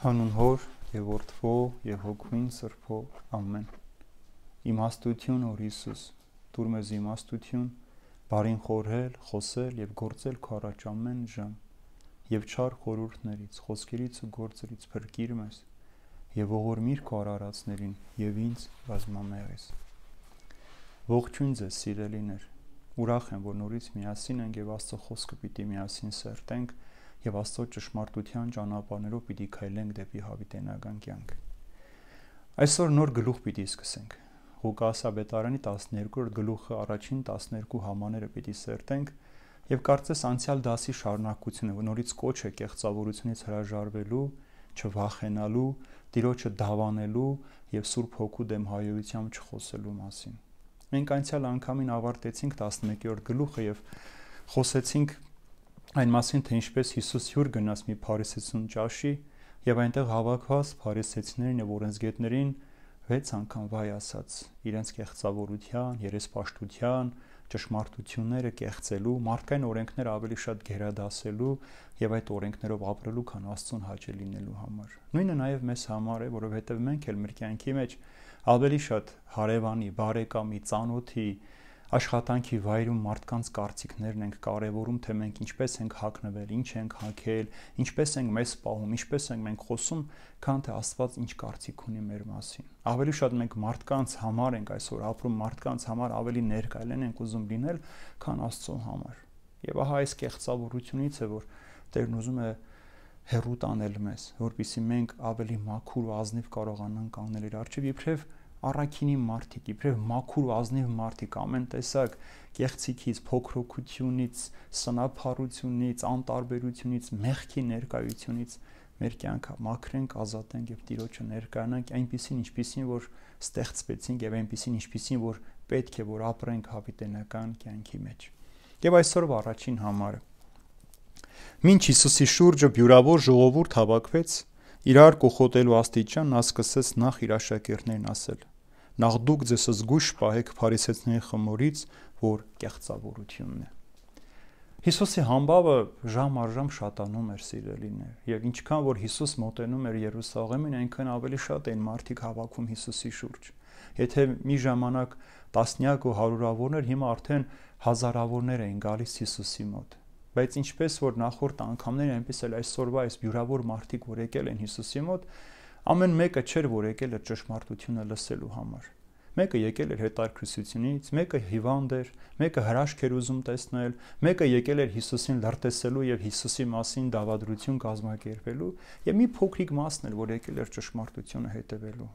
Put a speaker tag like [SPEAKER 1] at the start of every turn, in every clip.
[SPEAKER 1] Հանուն Հոր եւ Որդվո եւ Հոգուին Սրբո ամեն։ Իմաստություն Օր Հիսուս, դուր մեզ իմաստություն, բարին խորհել, խոսել եւ գործել քո առաջ ամեն ժամ, եւ չար խորհուրդներից, խոսքերից ու գործերից փրկիր մեզ, եւ ողորմիր քո արարածներին եւ ինձ բազմամեղից։ Ողջույն ձեզ, սիրելիներ։ Ուրախ եմ, որ նորից միասին ենք եւ Աստծո խոսքը պիտի միասին սերտենք։ են, եւ Աստծո ճշմարտության ճանապարհներով պիտի քայլենք դեպի հավիտենական կյանք։ Այսօր նոր գլուխ պիտի սկսենք։ Ղուկաս ավետարանի 12-րդ գլուխը առաջին 12 համաները պիտի սերտենք եւ կարծես անցյալ դասի շարունակությունը նորից կոչ է կեղծավորությունից հրաժարվելու, չվախենալու, տիրոջը դավանելու եւ Սուրբ Հոգու դեմ հայրությամբ չխոսելու մասին։ Մենք անցյալ անգամին ավարտեցինք 11-րդ գլուխը եւ խոսեցինք այն մասին, թե ինչպես Հիսուս հյուր գնաց մի փարիսեցուն ճաշի եւ այնտեղ հավաքված փարիսեցիներին եւ օրենսգետներին վեց անգամ վայ ասաց իրենց կեղծավորության, երեսպաշտության, ճշմարտությունները կեղծելու, մարդկային օրենքները ավելի շատ գերադասելու եւ այդ օրենքներով ապրելու, քան Աստծուն հաճե լինելու համար։ Նույնը նաեւ մեզ համար է, որովհետեւ մենք էլ մեր կյանքի մեջ ավելի շատ հարևանի, բարեկամի, ծանոթի, աշխատանքի վայրում մարդկանց կարծիքներն ենք կարևորում, թե մենք ինչպես ենք հակնվել, ինչ ենք հակել, ինչպես ենք մեզ սպահում, ինչպես ենք մենք խոսում, քան թե Աստված ինչ կարծիք ունի մեր մասին։ Ավելի շատ մենք մարդկանց համար ենք այսօր ապրում, մարդկանց համար ավելի ներկայլեն ենք ուզում լինել, քան Աստծո համար։ Եվ ահա այս կեղծավորությունից է, որ Տերն ուզում է հերու տանել մեզ, որպիսի մենք ավելի մաքուր ու ազնիվ կարողանանք անել իր արժեվ, իբրև և առաքինի մարդիկ, իբրև մաքուր ազնիվ մարդիկ, ամեն տեսակ կեղծիքից, փոքրոքությունից, սնափառությունից, անտարբերությունից, մեղքի ներկայությունից մեր կյանքը մաքրենք, ազատենք եւ Տիրոջը ներկայանանք այնպիսին, ինչպիսին որ ստեղծվեցինք եւ այնպիսին, ինչպիսին որ պետք է որ ապրենք հավիտենական կյանքի մեջ։ Եվ այսօրվա առաջին համարը Մինչ Հիսուսի շուրջը բյուրավոր ժողովուրդ հավաքվեց, իրար կողոտելու աստիճան նա սկսեց նախ իր աշակերտներն ասել նախ դուք ձեզ զգուշ պահեք փարիսեցների խմորից, որ կեղծավորությունն է։ Հիսուսի համբավը ժամ առ ժամ շատանում էր սիրելիներ, եւ ինչքան որ Հիսուս մոտենում էր Երուսաղեմին, այնքան ավելի շատ էին մարդիկ հավաքում Հիսուսի շուրջ։ Եթե մի ժամանակ տասնյակ ու հարյուրավորներ, հիմա արդեն հազարավորներ էին գալիս Հիսուսի մոտ։ Բայց ինչպես որ նախորդ անգամներ այնպես էլ այսօրվա այս բյուրավոր մարդիկ որ եկել են Հիսուսի մոտ, Ամեն մեկը չէր, որ եկել էր ճշմարտությունը լսելու համար։ Մեկը եկել էր հետարքրությունից, մեկը հիվանդ էր, մեկը հրաշք էր ուզում տեսնել, մեկը եկել էր Հիսուսին լրտեսելու եւ Հիսուսի մասին դավադրություն կազմակերպելու, եւ մի փոքրիկ մասն էր, որ եկել էր ճշմարտությունը հետևելու։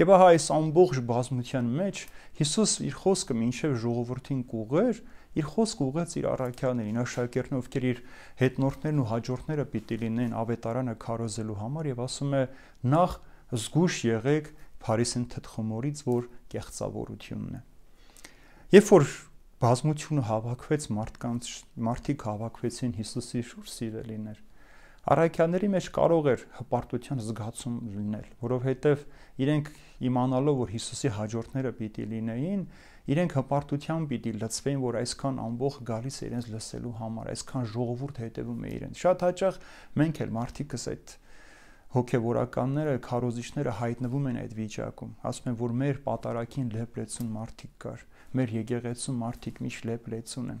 [SPEAKER 1] Եվ ահա այս ամբողջ բազմության մեջ Հիսուս իր խոսքը ոչ միայն ժողովրդին կուղեր, իր խոսքը ուղղեց իր առաքյաներին, այս շակերտն, ովքեր իր հետնորդներն ու հաջորդները պիտի լինեն ավետարանը քարոզելու համար եւ ասում է նախ զգուշ եղեք Փարիսին թթխմորից, որ կեղծավորությունն է։ Երբ որ բազմությունը հավաքվեց մարդկանց, մարդիկ հավաքվեցին Հիսուսի շուրջ սիրելիներ, Արաքյաների մեջ կարող էր հպարտության զգացում լինել, որովհետև իրենք իմանալով, որ Հիսուսի հաջորդները պիտի լինեին, իրենք հպարտության պիտի լծվեին, որ այսքան ամբողջ գալիս է իրենց լսելու համար, այսքան ժողովուրդ հետևում է իրենց։ Շատ հաճախ մենք էլ մարդիկս այդ հոգևորականները, քարոզիչները հայտնվում են այդ վիճակում։ Ասում են, որ մեր պատարակին լեփլեցուն մարդիկ կար, մեր եկեղեցու մարդիկ միշտ լեփլեցուն են։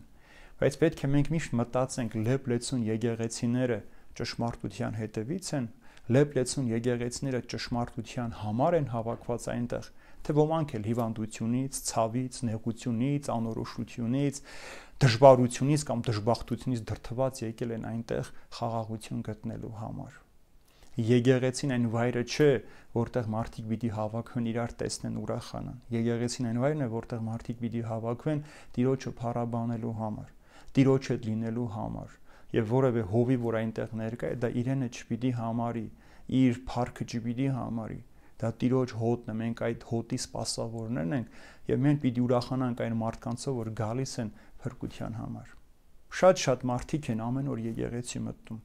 [SPEAKER 1] Բայց պետք է մենք միշտ մտածենք լեփլեցուն եկեղեցիները, լեպ ճշմարտության հետևից են, լեփլեցուն եկեղեցիները ճշմարտության համար են հավաքված այնտեղ, թե ոմանք էլ հիվանդությունից, ցավից, նեղությունից, անորոշությունից, դժվարությունից կամ դժբախտությունից դրթված եկել են այնտեղ խաղաղություն գտնելու համար եկեղեցին այն վայրը չէ, որտեղ մարդիկ պիտի հավաքվեն իրար տեսնեն ուրախանան։ Եկեղեցին այն վայրն է, որտեղ մարդիկ պիտի հավաքվեն Տիրոջը փառաբանելու համար, Տիրոջ հետ լինելու համար, եւ որևէ հովի, որ այնտեղ ներկա է, դա իրենը չպիտի համարի, իր парքը չպիտի համարի։ Դա տիրոջ հոտն է, մենք այդ հոտի սпасավորներն ենք եւ մենք պիտի ուրախանանք այն մարդկանցով, որ գալիս են փրկության համար։ Շատ-շատ մարդիկ են ամեն օր եկեղեցի մտնում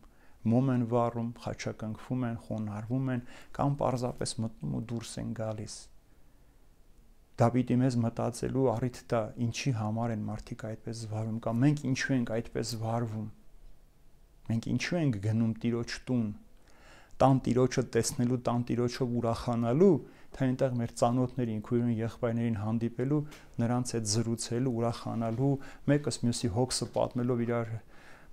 [SPEAKER 1] մոմ են վառում, խաչակնքվում են, խոնարհվում են կամ պարզապես մտնում ու դուրս են գալիս։ Դա պիտի մեզ մտածելու առիթ տա, ինչի համար են մարդիկ այդպես զվարվում կամ մենք ինչու ենք այդպես զվարվում։ Մենք ինչու ենք գնում Տիրոջ տուն։ Տան Տիրոջը տեսնելու, տան Տիրոջով ուրախանալու, թե այնտեղ մեր ծանոթներին, քույրերին, եղբայրներին հանդիպելու, նրանց հետ զրուցելու, ուրախանալու, մեկս մյուսի հոգսը պատմելով իրար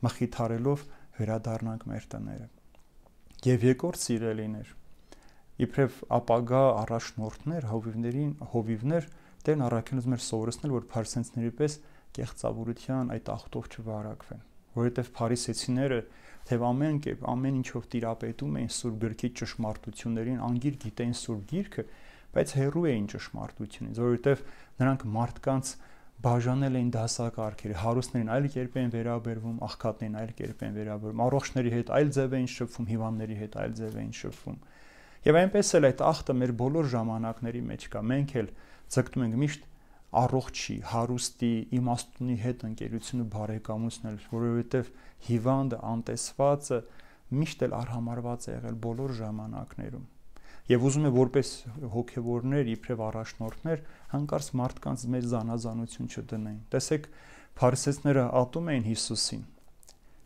[SPEAKER 1] մխիթարելով վերադառնանք մեր տները։ Եվ երկրորդ սիրելիներ, իբրև ապագա առաջնորդներ, հովիվներին, հովիվներ Տերն առաքելուց մեր սովորեցնել, որ փարսենցների պես կեղծավորության այդ աղտով չվարակվեն որովհետև փարիսեցիները թեև ամեն կերպ ամեն ինչով տիրապետում էին Սուրբ գրքի ճշմարտություններին, անգիր գիտեն Սուրբ գիրքը, բայց հերու էին ճշմարտությունից, որովհետև նրանք մարդկանց բաժանել էին դասակարգերը, հարուստներին այլ կերպ են վերաբերվում, աղքատներին այլ կերպ են վերաբերվում, առողջների հետ այլ ձև էին շփվում, հիվանդների հետ այլ ձև էին շփվում։ Եվ այնպես էլ այդ ախտը մեր բոլոր ժամանակների մեջ կա։ Մենք էլ ձգտում ենք միշտ առողջի, հարուստի, իմաստունի հետ ընկերությունը բարեկամությունն էլ, որովհետև հիվանդը, անտեսվածը միշտ էլ արհամարված է եղել բոլոր ժամանակներում։ Եվ ուզում եմ որպես հոգևորներ, իբրև առաջնորդներ, հանկարծ մարդկանց մեր զանազանություն չդնեն։ Տեսեք, Փարիսեցները ատում էին Հիսուսին։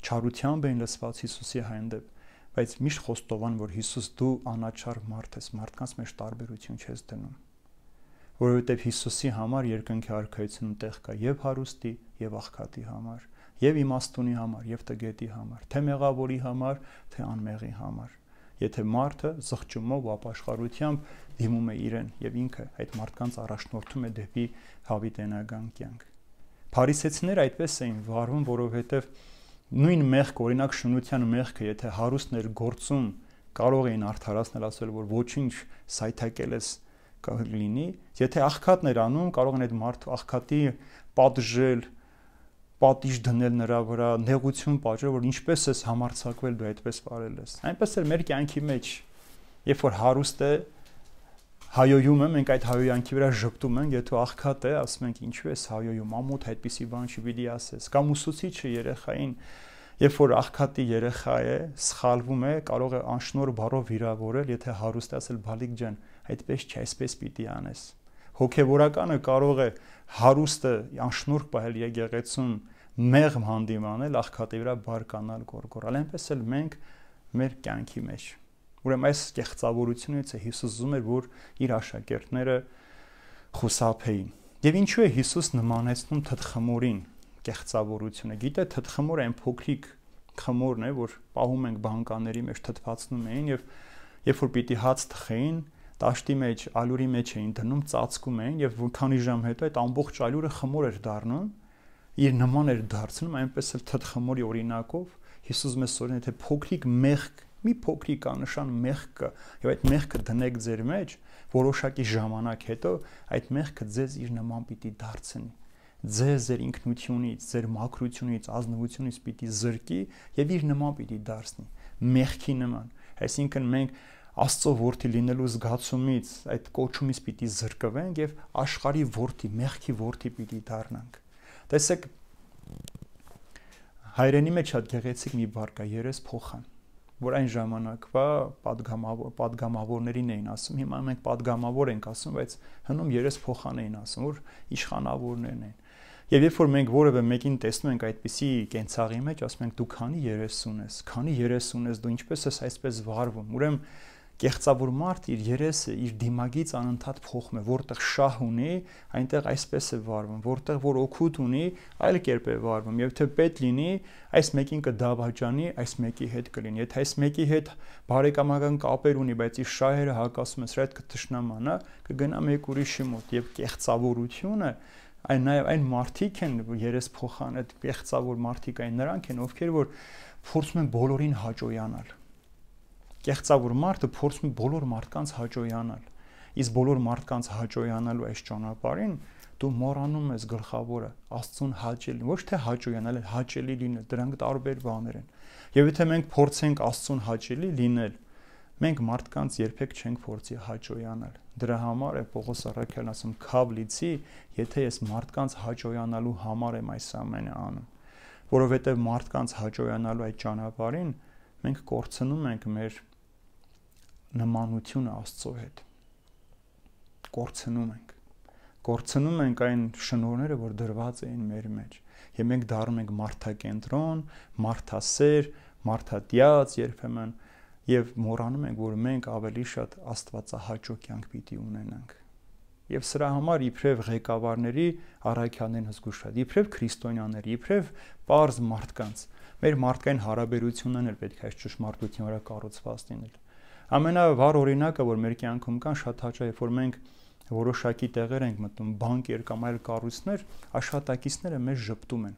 [SPEAKER 1] Չարությամբ էին լսված Հիսուսի հանդեպ, բայց միշտ խոստովան, որ Հիսուս դու անաչար մարդ ես, մարդկանց մեջ տարբերություն չես դնում որովհետև Հիսուսի համար երկնքի արքայությունը տեղ կա եւ հարուստի, եւ աղքատի համար, եւ իմաստունի համար, եւ տգետի համար, թե մեղավորի համար, թե անմեղի համար։ Եթե մարդը զղջումով ու ապաշխարությամբ դիմում է իրեն եւ ինքը այդ մարդկանց առաջնորդում է դեպի հավիտենական կյանք։ Փարիսեցիները այդպես էին վարվում, որովհետև նույն մեղք, օրինակ շնության մեղքը, եթե հարուստներ գործում կարող էին արդարացնել ասել, որ ոչինչ սայթակել ես կարող լինի, եթե աղքատն էր անում, կարող են այդ մարդու աղքատի պատժել, պատիժ դնել նրա վրա, նեղություն պատճառը, որ ինչպես ես համարցակվել դու այդպես արել ես։ Այնպես էլ մեր կյանքի մեջ, երբ որ հարուստ է, հայոյում եմ, մենք այդ հայոյանքի վրա ժպտում ենք, եթե աղքատ է, ասում ենք ինչու ես հայոյում, ամոթ այդպիսի բան չի պիտի ասես։ Կամ ուսուցիչը երեխային, երբ որ աղքատի երեխա է, սխալվում է, կարող է անշնոր բառով վիրավորել, եթե հարուստ է, ասել բալիկ ջան, այդպես չէ, այսպես պիտի անես։ Հոգևորականը կարող է հարուստը անշնորհ պահել եկեղեցում, մեղմ հանդիմանել, աղքատի վրա բարկանալ, գորգորալ, այնպես էլ մենք մեր կյանքի մեջ։ Ուրեմն այս կեղծավորությունից է Հիսուս զում էր, որ իր աշակերտները խուսափեին։ Եվ ինչու է Հիսուս նմանեցնում թթխմորին կեղծավորությունը։ Գիտե թթխմորը այն փոքրիկ խմորն է, որ պահում ենք բանկաների մեջ թթվածնում էին եւ երբ որ պիտի հաց թխեին, տաշտի մեջ, ալյուրի մեջ էին դնում, ծածկում էին եւ քանի ժամ հետո այդ ամբողջ ալյուրը խմոր էր դառնում, իր նման էր դարձնում, այնպես էլ թթ խմորի օրինակով Հիսուս մեզ օրին եթե փոքրիկ մեղք մի փոքրիկ անշան մեղքը եւ այդ մեղքը դնեք ձեր մեջ որոշակի ժամանակ հետո այդ մեղքը ձեզ իր նման պիտի դարձնի ձեզ ձեր ինքնությունից, ձեր մաքրությունից, ազնվությունից պիտի զրկի եւ իր նման պիտի դարձնի մեղքի նման այսինքն մենք Աստծո որդի լինելու զգացումից, այդ կոչումից պիտի զրկվենք եւ աշխարհի որդի, մեղքի որդի պիտի դառնանք։ Տեսեք հայրենի մեջ շատ գեղեցիկ մի բառ կա՝ երես փոխան, որ այն ժամանակվա падգամավոր падգամավորներին էին ասում, հիմա մենք падգամավոր ենք ասում, բայց հնում երես փոխան էին ասում, որ իշխանավորներն են։ Եվ երբ որ մենք որևէ մեկին տեսնում ենք այդպիսի կենցաղի մեջ, ասում ենք դու քանի 30 ես, քանի 30 ես, դու ինչպես ես այսպես վարվում։ Ուրեմն կեղծավոր մարդ իր երեսը իր դիմագից անընդհատ փոխում է, որտեղ շահ ունի, այնտեղ այսպես է վարվում, որտեղ որ օգուտ ունի, այլ կերպ է վարվում։ Եվ թե պետ լինի, այս մեկին կդավաճանի, այս մեկի հետ կլինի։ Եթե այս մեկի հետ բարեկամական կապեր ունի, բայց իր շահերը հակասում է, սրա հետ կտշնամանա, կգնա մեկ ուրիշի մոտ եւ կեղծավորությունը այն նաև այն մարդիկ են երես փոխան այդ կեղծավոր մարդիկ այն նրանք են ովքեր որ փորձում են բոլորին հաջողանալ կեղծավոր մարդը փորձում բոլոր մարդկանց հաջողանալ։ Իսկ բոլոր մարդկանց հաջողանալու այս ճանապարհին դու մոռանում ես գլխավորը, Աստծուն հաճել, ոչ թե հաջողանալ, այլ հաճելի լինել, դրանք տարբեր բաներ են։ Եվ եթե մենք փորձենք Աստծուն հաճելի լինել, մենք մարդկանց երբեք չենք փորձի հաջողանալ։ Դրա համար է Պողոս Առաքելն ասում. «Քավ լիցի, եթե ես մարդկանց հաջողանալու համար եմ այս ամենը անում»։ Որովհետև մարդկանց հաջողանալու այդ ճանապարհին մենք կորցնում ենք մեր նմանությունը Աստծո հետ։ Կորցնում ենք։ Կորցնում ենք այն շնորհները, որ դրված էին մեր մեջ։ Եվ մենք դառնում ենք մարդակենտրոն, մարդասեր, մարդատյաց երբեմն եւ մոռանում ենք, որ մենք ավելի շատ Աստվածահաճո կյանք պիտի ունենանք։ Եվ սրա համար իբրև ղեկավարների, առաքյաներն հզգուշად, իբրև քրիստոնյաներ, իբրև པարզ մարդկանց, մեր մարդկային հարաբերություններն էլ պետք է այս ճշմարտության վրա կառուցված լինել։ Ամենավառ օրինակը, որ մեր կյանքում կան, շատ հաճա երբ որ մենք որոշակի տեղեր ենք մտնում, բանկեր կամ այլ կառույցներ, աշխատակիցները մեզ ճպտում են,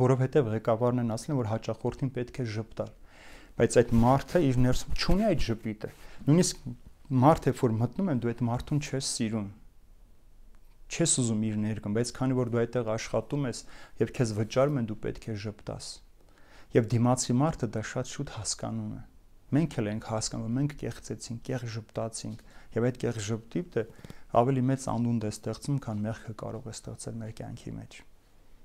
[SPEAKER 1] որովհետև ղեկավարն են ասել, որ հաճախորդին պետք է ճպտալ բայց այդ մարդը իր ներսում չունի այդ ժպիտը։ Նույնիսկ մարդը, որ մտնում է, դու այդ մարդուն չես սիրում։ Չես ուզում իր ներկան, բայց քանի որ դու այդտեղ աշխատում ես եւ քեզ վճարում են, դու պետք է ժպտաս։ Եվ դիմացի մարդը դա շատ շուտ հասկանում է մենք էլ ենք հասկանում, մենք կեղծեցինք, կեղծ ժպտացինք, եւ այդ կեղծ ժպտիպը ավելի մեծ անունդ է ստեղծում, քան մեղքը կարող է ստեղծել մեր կյանքի մեջ։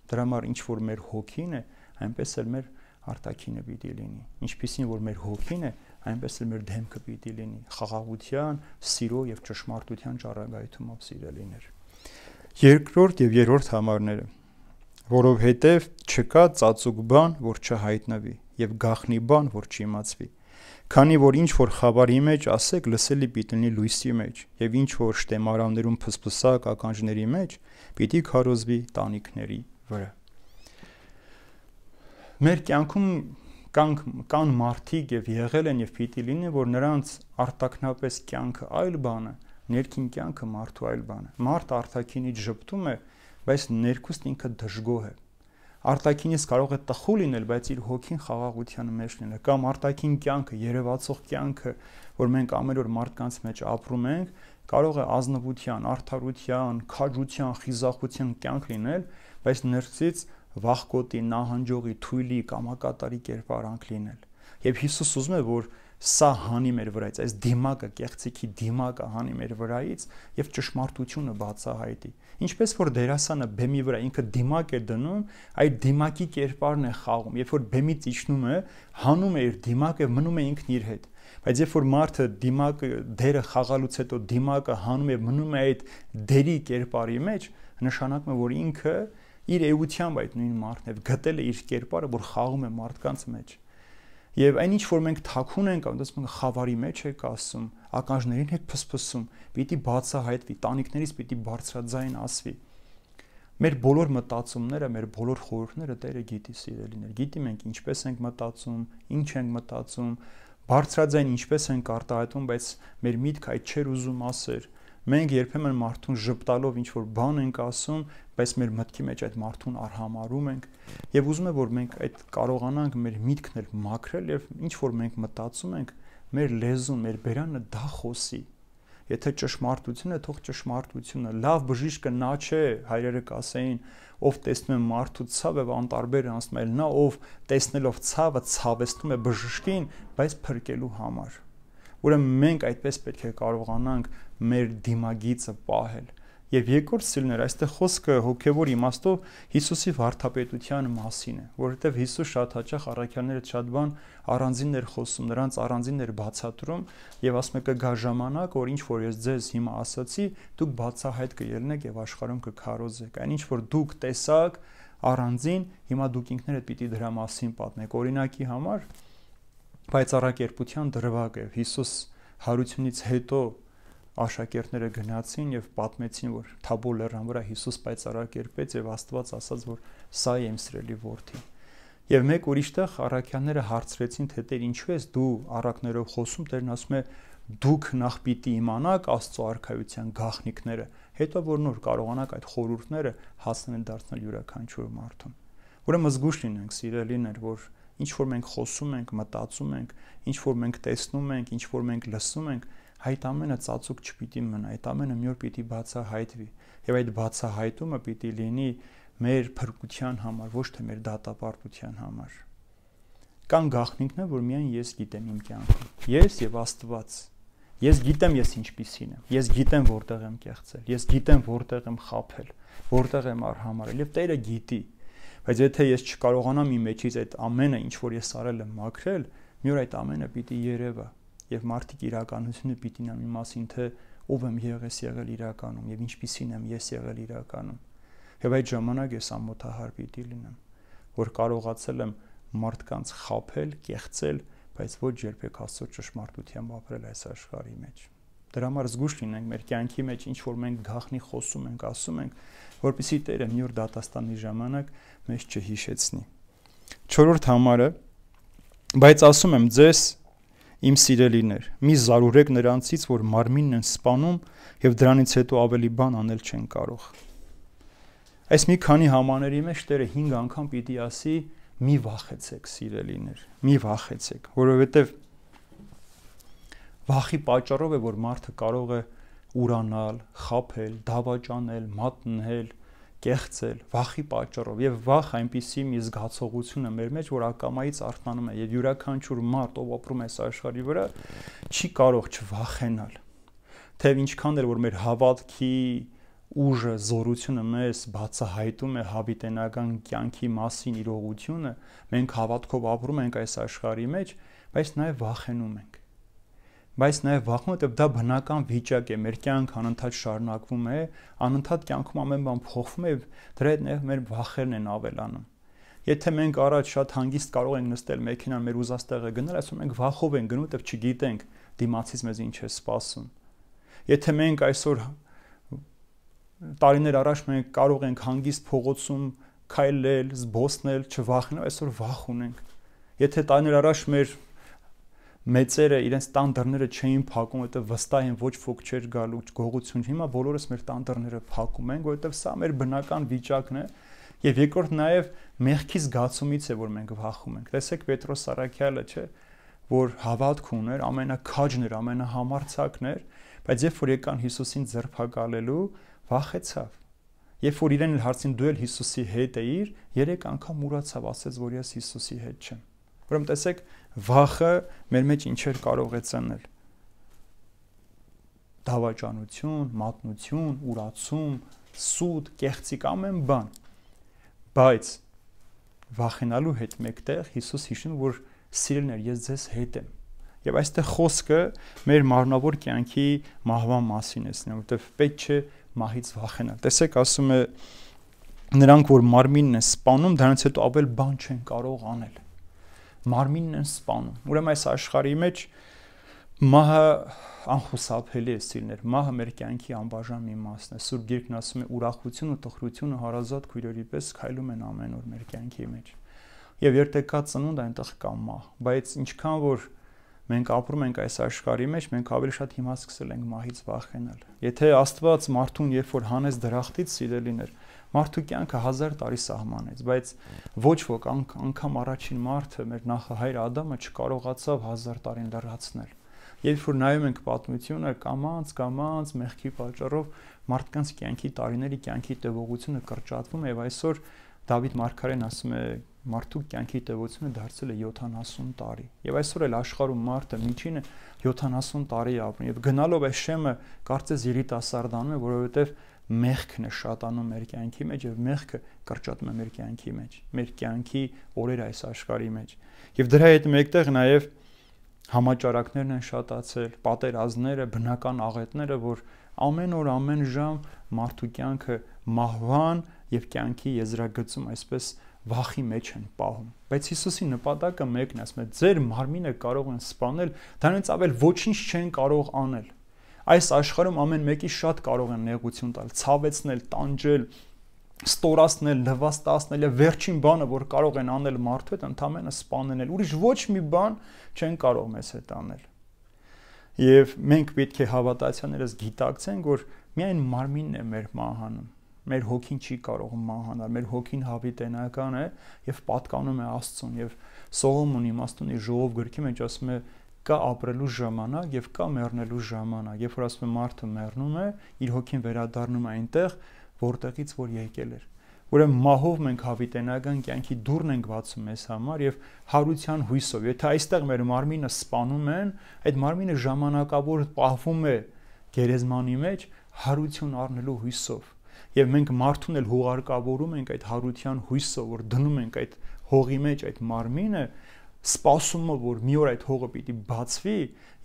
[SPEAKER 1] Դրա համար ինչ որ մեր հոգին է, այնպես էլ մեր արտակինը պիտի լինի։ Ինչպիսին որ մեր հոգին է, այնպես էլ մեր դեմքը պիտի լինի։ Խաղաղության, սիրո եւ ճշմարտության ճառագայթում ապսիրը լիներ։ Երկրորդ եւ երրորդ համարները, որովհետեւ չկա ծածուկ բան, որ չհայտնվի, եւ գախնի բան, որ չիմացվի։ Քանի որ ինչ որ խաբարի մեջ ասեք լսելի պիտի լույսի մեջ եւ ինչ որ շտեմարաններում փսփսակ ականջների մեջ պիտի քարոզվի տանիքների վրա։ Մեր կյանքում կան կան մարդիկ եւ եղել են եւ պիտի լինի որ նրանց արտակնապես կյանքը այլ բան է ներքին կյանքը մարդու այլ բան է մարդ արտաքինից ճպտում է բայց ներքուստ ինքը դժգոհ է արտաքինից կարող է տխու լինել, բայց իր հոգին խաղաղության մեջ լինել, կամ արտաքին կյանքը, երևացող կյանքը, որ մենք ամեն օր մարդկանց մեջ ապրում ենք, կարող է ազնվության, արդարության, քաջության, խիզախության կյանք լինել, բայց ներսից վախկոտի, նահանջողի, թույլի, կամակատարի կերպարանք լինել։ Եվ Հիսուս ուզում է, որ սա հանի մեր վրայից, այս դիմակը, կեղծիքի դիմակը հանի մեր վրայից եւ ճշմարտությունը բացահայտի։ Ինչպես որ դերասանը բեմի վրա ինքը դիմակ է դնում, այդ դիմակի կերպարն է խաղում։ Երբ որ բեմից իջնում է, հանում է իր դիմակը, մնում է ինքն իր հետ։ Բայց երբ որ մարդը դիմակը դերը խաղալուց հետո դիմակը հանում է, մնում է այդ դերի կերպարի մեջ, նշանակում է որ ինքը իր էությամբ այդ նույն մարդն է, գտել է իր կերպարը, որ խաղում է մարդկանց մեջ։ Եվ այն ինչ որ մենք թակուն ենք, այնտեղ խավարի մեջ եք ասում, ականջներին եք փսփսում, պիտի բացահայտվի, տանիքներից պիտի բարձրաձայն ասվի։ Մեր բոլոր մտածումները, մեր բոլոր խորհուրդները Տերը գիտի, սիրելիներ։ Գիտի մենք ինչպես ենք մտածում, ինչ ենք մտածում, բարձրաձայն ինչպես ենք արտահայտում, բայց մեր միտքը այդ չեր ուզում ասել, Մենք երբեմն մարդուն ճպտալով ինչ որ բան ենք ասում, բայց մեր մտքի մեջ այդ մարդուն արհամարում ենք եւ ուզում եմ որ մենք այդ կարողանանք մեր միտքն էլ մաքրել եւ ինչ որ մենք մտածում ենք, մեր լեզուն, մեր բերանը դա խոսի։ Եթե ճշմարտությունը, թող ճշմարտությունը, լավ բժիշկը նա չէ, հայրերը կասեին, ով տեսնում է մարդու ցավը, անտարբեր անցնել, նա ով տեսնելով ցավը ցավեցնում է բժշկին, բայց փրկելու համար Ուրեմն մենք այդպես պետք է կարողանանք մեր դիմագիծը պահել։ Եվ երկրորդ սիրներ, այստեղ խոսքը հոգևոր իմաստով Հիսուսի վարդապետության մասին է, որովհետև Հիսուս շատ հաճախ առաքյալները շատ բան առանձին էր խոսում, նրանց առանձին էր բացատրում եւ ասում է կգա ժամանակ, որ ինչ որ ես ձեզ հիմա ասացի, դուք բացահայտ կելնեք եւ աշխարհում կքարոզեք։ Այն ինչ որ դուք տեսակ առանձին, հիմա դուք ինքներդ պիտի դրա մասին պատմեք։ Օրինակի համար բայց առակերպության դրվագ է Հիսուս հարությունից հետո աշակերտները գնացին եւ պատմեցին որ Թաբոր լեռան վրա Հիսուս պայծառակերպեց եւ Աստված ասաց որ սա է իմ սիրելի որդին եւ մեկ ուրիշտեղ առաքյանները հարցրեցին թե Տեր ինչու ես դու առակներով խոսում Տերն ասում է դուք նախ պիտի իմանաք Աստծո արքայության գաղտնիքները հետո որ նոր կարողanak այդ խորհուրդները հասնել դարձնել յուրաքանչյուր մարդուն ուրեմն զգուշ լինենք սիրելիներ որ ինչ որ մենք խոսում ենք, մտածում ենք, ինչ որ մենք տեսնում ենք, ինչ որ մենք լսում ենք, այդ ամենը ծածուկ չպիտի մնա, այդ ամենը մի օր պիտի բացահայտվի։ Եվ այդ բացահայտումը պիտի լինի մեր փրկության համար, ոչ թե մեր դատապարտության համար։ Կան գաղտնիքն է, որ միայն ես գիտեմ իմ կյանքում։ Ես եւ Աստված։ Ես գիտեմ ես ինչպիսին եմ։ Ես գիտեմ որտեղ եմ կեղծել։ Ես գիտեմ որտեղ եմ խափել, որտեղ եմ արհամարել եւ Տերը գիտի։ Բայց եթե ես չկարողանամ իմ մեջից այդ ամենը, ինչ որ ես արել եմ, մաքրել, մի օր այդ ամենը պիտի երևա եւ մարդիկ իրականությունը պիտի նա մի մասին թե ով եմ եղես եղել իրականում եւ ինչպիսին եմ ես եղել իրականում։ Եվ այդ ժամանակ ես ամոթահար պիտի լինեմ, որ կարողացել եմ մարդկանց խაფել, կեղծել, բայց ոչ երբեք աստծո ճշմարտությամբ ապրել այս աշխարհի մեջ։ Դրա համար զգուշ լինենք մեր կյանքի մեջ, ինչ որ մենք գախնի խոսում ենք, ասում ենք, որպեսզի Տերը մի օր դատաստանի ժամանակ մեզ չհիշեցնի։ 4-րդ համարը բայց ասում եմ ձեզ իմ սիրելիներ, մի զարուրեք նրանցից, որ մարմինն են սպանում եւ դրանից հետո ավելի բան անել չեն կարող։ Այս մի քանի համաների մեջ Տերը 5 անգամ պիտի ասի՝ մի վախեցեք, սիրելիներ, մի վախեցեք, որովհետեւ վախի պատճառով է, որ մարդը կարող է ուրանալ, խափել, դավաճանել, մատնհել, կեղծել, վախի պատճառով։ Եվ վախ այնպիսի մի զգացողություն է մեր մեջ, որ ակամայից արթնանում է, եւ յուրաքանչյուր մարդ, ով ապրում է այս աշխարհի վրա, չի կարող չվախենալ։ Թե ինչքան էլ որ մեր հավատքի ուժը, զորությունը մեզ բացահայտում է հավիտենական կյանքի մասին իրողությունը, մենք հավատքով ապրում ենք այս աշխարհի մեջ, բայց նաև վախենում ենք բայց նաև վախում, որտեղ դա բնական վիճակ է, մեր կյանք անընդհատ շարունակվում է, անընդհատ կյանքում ամեն բան փոխվում է, դրա հետ նաև մեր վախերն են ավելանում։ Եթե մենք առաջ շատ հանգիստ կարող ենք նստել մեքենան մեր ուզած տեղը գնել, այսօր մենք վախով ենք գնում, որտեղ չգիտենք դիմացից մեզ ինչ է սպասում։ Եթե մենք այսօր տարիներ առաջ մենք կարող ենք հանգիստ փողոցում քայլել, զբոսնել, չվախենալ, այսօր վախ ունենք։ Եթե տարիներ առաջ մեր մեծերը իրենց տան դռները չէին փակում, որովհետև վստահ են ոչ ոք չէր գալու, գողություն։ Հիմա բոլորս մեր տան դռները փակում ենք, որովհետև սա մեր բնական վիճակն է։ Եվ երկրորդ նաև մեղքի զգացումից է, որ մենք վախում ենք։ Տեսեք Պետրոս Սարաքյալը, չէ՞, որ հավատք ուներ, ամենակաջն էր, ամենահամարցակն էր, բայց երբ որ եկան Հիսուսին ձերբակալելու, վախեցավ։ Երբ որ իրեն հարցին դու էլ Հիսուսի հետ էիր, երեք անգամ ուրացավ, ասեց, որ ես Հիսուսի հետ չեմ։ Ուրեմն տեսեք, վախը մեր մեջ ինչեր կարող է ցանել։ Դավաճանություն, մատնություն, ուրացում, սուտ, կեղծիկ ամեն բան։ Բայց վախենալու հետ մեկտեղ Հիսուս հիշում որ սիրելներ, ես ձեզ հետ եմ։ Եվ այստեղ խոսքը մեր մարմնավոր կյանքի մահվան մասին է ասում, որովհետև պետք չէ մահից վախենալ։ Տեսեք, ասում է նրանք, որ մարմինն է սպանում, դրանից հետո ավել բան չեն կարող անել մարմինն են սպանում։ Ուրեմն այս աշխարհի մեջ մահը անխուսափելի է սիրներ։ Մահը մեր կյանքի անբաժան մի մասն է։ Սուրբ Գիրքն ասում է՝ ուրախությունը, տխրությունը հարազատ քույրերի պես քայլում են ամեն օր մեր կյանքի մեջ։ Եվ երբ կա ծնունդ, այնտեղ կա մահ, բայց ինչքան որ մենք ապրում ենք այս աշխարհի մեջ, մենք ավելի շատ հիմա սկսել ենք մահից վախենալ։ Եթե Աստված մարդուն երբ որ հանես դրախտից սիրելիներ, Մարդու կյանքը 1000 տարի սահմանեց, բայց ոչ ոք անք, անգամ առաջին մարդը, մեր նախահայր Ադամը չկարողացավ 1000 տարին լրացնել։ Երբ որ նայում ենք պատմությունը, կամած, կամած մեղքի պատճառով մարդկանց կյանքի տարիների կյանքի տևողությունը կրճատվում է եւ այսօր Դավիթ Մարգարեն ասում է մարդու կյանքի տևողությունը դարձել է 70 տարի։ Եվ այսօր էլ աշխարհում մարդը միջինը 70 տարի ապրում եւ գնալով այս շեմը կարծես երիտասարդանում է, որովհետեւ մեղքն է շատանում մեր կյանքի մեջ եւ մեղքը կրճատում է մեր կյանքի մեջ, մեր կյանքի օրերը այս աշխարհի մեջ։ Եվ դրա հետ մեկտեղ նաեւ համաճարակներն են շատացել, պատերազմները, բնական աղետները, որ ամեն օր, ամեն ժամ մարդու կյանքը մահվան եւ կյանքի եզրագծում այսպես վախի մեջ են պահում։ Բայց Հիսուսի նպատակը մեկն է, ասում է՝ ձեր մարմինը կարող են սپانել, դրանից ավել ոչինչ չեն կարող անել այս աշխարհում ամեն մեկի շատ կարող են նեղություն տալ, ցավեցնել, տանջել, ստորացնել, նվաստացնել եւ վերջին բանը, որ կարող են անել մարդու հետ, ընդամենը սպանել, ուրիշ ոչ մի բան չեն կարող մեզ հետ անել։ Եվ մենք պետք է հավատացյալներս գիտակցենք, որ միայն մարմինն է մեր մահանում մեր հոգին չի կարող մահանալ, մեր հոգին հավիտենական է եւ պատկանում է Աստծուն եւ Սողոմոնի իմաստունի ժողով գրքի մեջ ասում է կա ապրելու ժամանակ եւ կա մեռնելու ժամանակ։ Երբ որ ասում եմ մարդը մեռնում է, իր հոգին վերադառնում է այնտեղ, որտեղից որ եկել էր։ Ուրեմն մահով մենք հավիտենական կյանքի դուրն ենք բացում մեզ համար եւ հարության հույսով, եթե այստեղ մեր մարմինը սپانում են, այդ մարմինը ժամանակավոր պահվում է գերեզմանի մեջ հարություն առնելու հույսով։ Եվ մենք մարդուն էլ հուղարկավորում ենք այդ հարության հույսով, որ դնում ենք այդ հողի մեջ այդ մարմինը, սպասումը, որ մի օր այդ հողը պիտի բացվի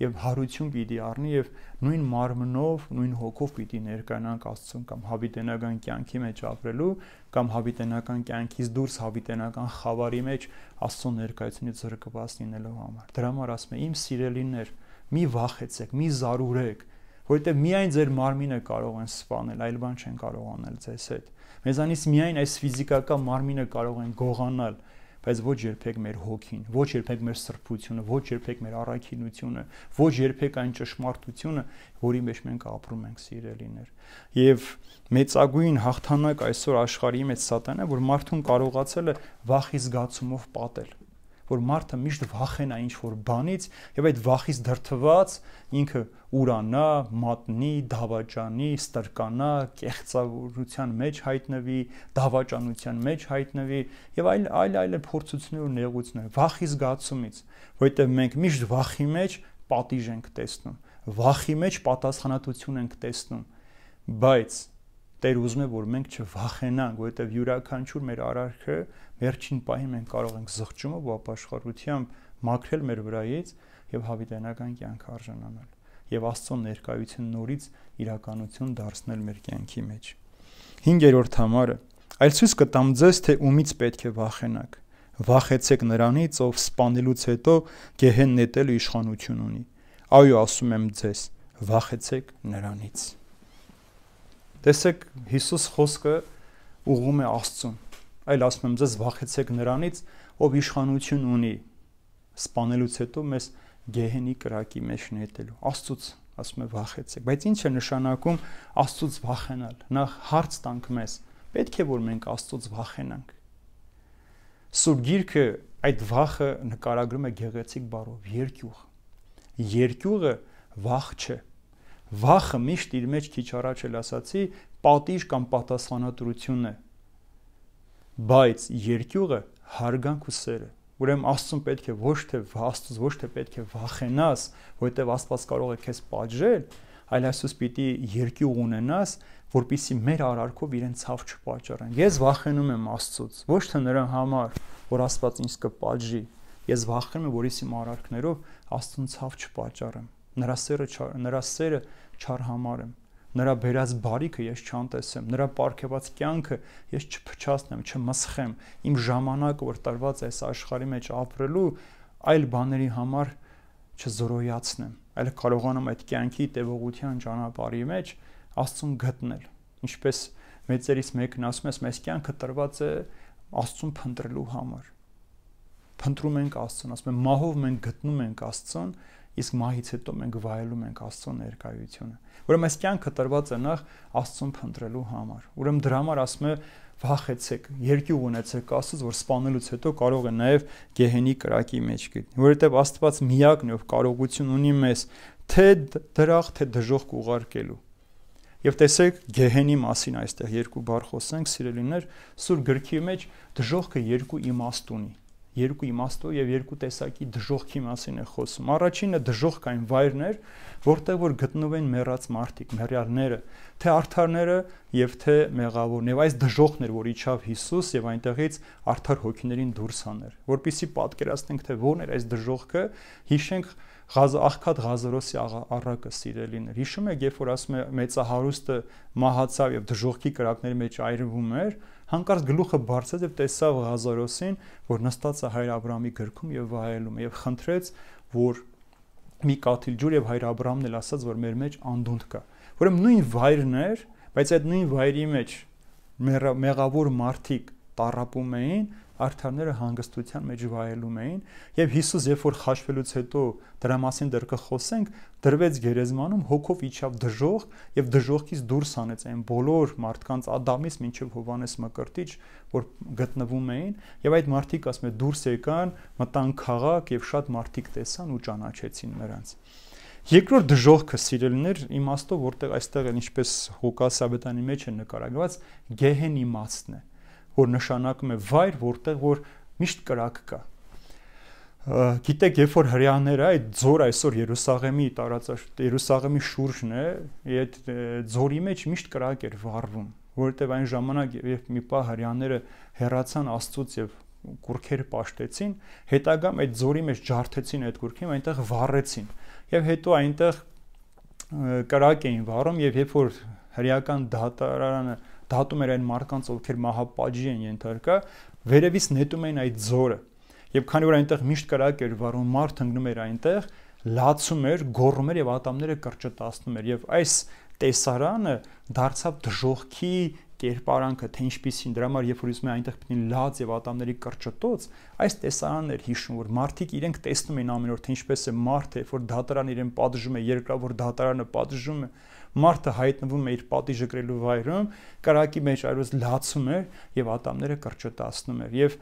[SPEAKER 1] եւ հարություն պիտի առնի եւ նույն մարմնով, նույն հոգով պիտի ներկայանանք Աստծուն կամ հավիտենական կյանքի մեջ ապրելու կամ հավիտենական կյանքից դուրս հավիտենական խավարի մեջ Աստծո ներկայությունից զրկված լինելու համար։ Դրա համար ասում եմ, իմ սիրելիներ, մի վախեցեք, մի զարուրեք, որովհետեւ միայն ձեր մարմինը կարող են սփանել, այլ բան չեն կարող անել ձեզ հետ։ Մեզանից միայն այս ֆիզիկական մարմինը կարող են գողանալ, բայց ոչ երբեք մեր հոգին, ոչ երբեք մեր սրբությունը, ոչ երբեք մեր առաքինությունը, ոչ երբեք այն ճշմարտությունը, որի մեջ մենք ապրում ենք սիրելիներ։ Եվ մեծագույն հաղթանակ այսօր աշխարհի մեջ սատանա, որ մարդուն կարողացել է վախի զգացումով պատել որ մարդը միշտ վախենա ինչ-որ բանից եւ այդ վախից դրթված ինքը ուրանա, մատնի, դավաճանի, ստրկանա, կեղծավորության մեջ հայտնվի, դավաճանության մեջ հայտնվի եւ այլ այլ այլ փորձություններ ու նեղություններ վախի զգացումից, որովհետեւ մենք միշտ վախի մեջ պատիժ ենք տեսնում, վախի մեջ պատասխանատվություն ենք տեսնում, բայց Տեր ուզում է, որ մենք չվախենանք, որովհետև յուրաքանչյուր մեր արարքը վերջին պահին մենք կարող ենք զղջումը ոապաշխարությամբ մաքրել մեր վրայից եւ հավիտենական կյանք արժանանալ եւ Աստծո ներկայություն նորից իրականություն դարձնել մեր կյանքի մեջ։ 5-րդ համարը այլ ցույց կտամ ձեզ թե ումից պետք է վախենակ։ Վախեցեք նրանից, ով սپانելուց հետո գեհեն նետելու իշխանություն ունի։ Այո, ասում եմ ձեզ, վախեցեք նրանից։ Տեսեք, Հիսուս խոսքը ուղղում է Աստծուն այլ ասում եմ ձեզ վախեցեք նրանից, ով իշխանություն ունի սپانելուց հետո մեզ գեհենի կրակի մեջ նետելու։ Աստծուց ասում է վախեցեք, բայց ինչ է նշանակում Աստծուց վախենալ։ Նախ հարց տանք մեզ։ Պետք է որ մենք Աստծուց վախենանք։ Սուրբ Գիրքը այդ վախը նկարագրում է գեղեցիկ բառով՝ երկյուղ։ Երկյուղը վախ չէ։ Վախը միշտ իր մեջ քիչ առաջ էլ ասացի, պատիժ կամ պատասխանատվություն է բայց երկյուղը հարգանք ու սեր է։ Ուրեմն Աստծուն պետք է ոչ թե Աստծուց ոչ թե պետք է վախենաս, որովհետև Աստված կարող է քեզ պատժել, այլ Աստծուց պիտի երկյուղ ունենաս, որpիսի մեր արարքով իրեն ցավ չպատճառեն։ Ես վախենում եմ Աստծուց, ոչ թե նրա համար, որ Աստված ինձ կպատժի։ Ես վախենում եմ, որ իմ արարքներով Աստծուն ցավ չպատճառեմ։ Նրա սերը նրա սերը չար համարեմ նրա բերած բարիքը ես չանտեսեմ, նրա ապարգևած կյանքը ես չփչացնեմ, չմսխեմ։ Իմ ժամանակը, որ տրված է այս աշխարհի մեջ ապրելու, այլ բաների համար չզորոյացնեմ, այլ կարողանամ այդ կյանքի տևողության ճանապարհի մեջ Աստծուն գտնել։ Ինչպես մեծերից մեկն ասում է, «Մեզ կյանքը տրված է Աստծուն փնտրելու համար»։ Փնտրում ենք Աստծուն, ասում են, «Մահով մենք գտնում ենք Աստծուն, իսկ մահից հետո մենք վայելում ենք Աստծո ներկայությունը։ Ուրեմն այս կյանքը տրված է նախ Աստծուն փնտրելու համար։ Ուրեմն դրա համար ասում է վախեցեք, երկյուղ ունեցեք Աստծո, որ սپانելուց հետո կարող է նաև գեհենի կրակի մեջ գտնի, որովհետև Աստված միակն է, ով կարողություն ունի մեզ թե դրախ, թե դժող կուղարկելու։ Եվ տեսեք գեհենի մասին այստեղ երկու բառ խոսենք, սիրելիներ, սուր գրքի մեջ դժողքը երկու իմաստ ունի երկու իմաստով եւ երկու տեսակի դժողքի մասին է խոսում։ Առաջինը դժողք այն վայրներ, որտեղ որ գտնվում են մեռած մարդիկ, մեռյալները, թե արթարները եւ թե մեղավորն եւ այս դժողքն էր, որ իջավ Հիսուս եւ այնտեղից արթար հոգիներին դուրս հաներ։ Որպիսի պատկերացնենք, թե ո՞րն էր այս դժողքը, հիշենք Ղազա աղքատ Ղազարոսի առակը սիրելին։ Հիշում եք, երբ որ ասում է մեծահարուստը մահացավ եւ դժողքի կրակների մեջ այրվում էր, հանկարծ գլուխը բարձրաց եւ տեսավ Ղազարոսին, որ նստած է հայր Աբրամի գրքում եւ վայելում եւ խնդրեց, որ մի կաթիլ ջուր եւ հայր Աբրամն էլ ասաց, որ մեր մեջ անդունդ կա։ Ուրեմն նույն վայրն էր, բայց այդ նույն վայրի մեջ մեղավոր մարդիկ տարապում էին, արդարները հանգստության մեջ վայելում էին եւ Հիսուս երբ որ խաչվելուց հետո դրա մասին դեռ կխոսենք դրվեց գերեզմանում հոգով իջավ դժող եւ դժողքից դուրս հանեց այն բոլոր մարդկանց Ադամից մինչեւ Հովանես Մկրտիչ որ գտնվում էին եւ այդ մարդիկ ասում է դուրս եկան մտան քաղաք եւ շատ մարդիկ տեսան ու ճանաչեցին նրանց Երկրորդ դժողքը սիրելիներ իմաստով որտեղ այստեղ էլ ինչպես Ղուկաս Սաբետանի մեջ է նկարագրված գեհենի մասն է որ նշանակում է վայր, որտեղ որ միշտ կրակ կա։ Գիտեք, երբ որ հрьяաները այդ ձոր այսօր Երուսաղեմի տարածաշ Երուսաղեմի շուրջն է, այդ ձորի մեջ միշտ կրակ էր վառվում, որովհետև այն ժամանակ երբ մի պահ հрьяաները հեռացան Աստծուց եւ գուրքեր պաշտեցին, հետագամ այդ ձորի մեջ ջարդեցին այդ գուրքին, այնտեղ վառեցին։ Եվ հետո այնտեղ կրակ էին վառում եւ երբ որ հрьяական դատարանը դա դատում էր այն մարդկանց, ովքեր մահապատժի են ենթարկա, վերևից նետում էին այդ զորը։ Եվ քանի որ այնտեղ միշտ կրակ էր վառում, մարդ ընկնում էր այնտեղ, լացում էր, գոռում էր եւ ատամները կրճտացնում էր եւ այս տեսարանը դարձավ դժողքի կերպարանքը, թե ինչպեսին դրա համար երբ որ ուզում է այնտեղ գտնի լաց եւ ատամների կրճտոց, այս տեսարանն էր հիշում, որ մարդիկ իրենք տեսնում էին ամեն օր թե ինչպես է մարդը, երբ որ դատարան իրեն պատժում է, երկրավոր դատարանը պատժում է, մարդը հայտնվում է իր պատիժը գրելու վայրում, կարակի մեջ այլոց լացում էր եւ ատամները կրճտացնում էր եւ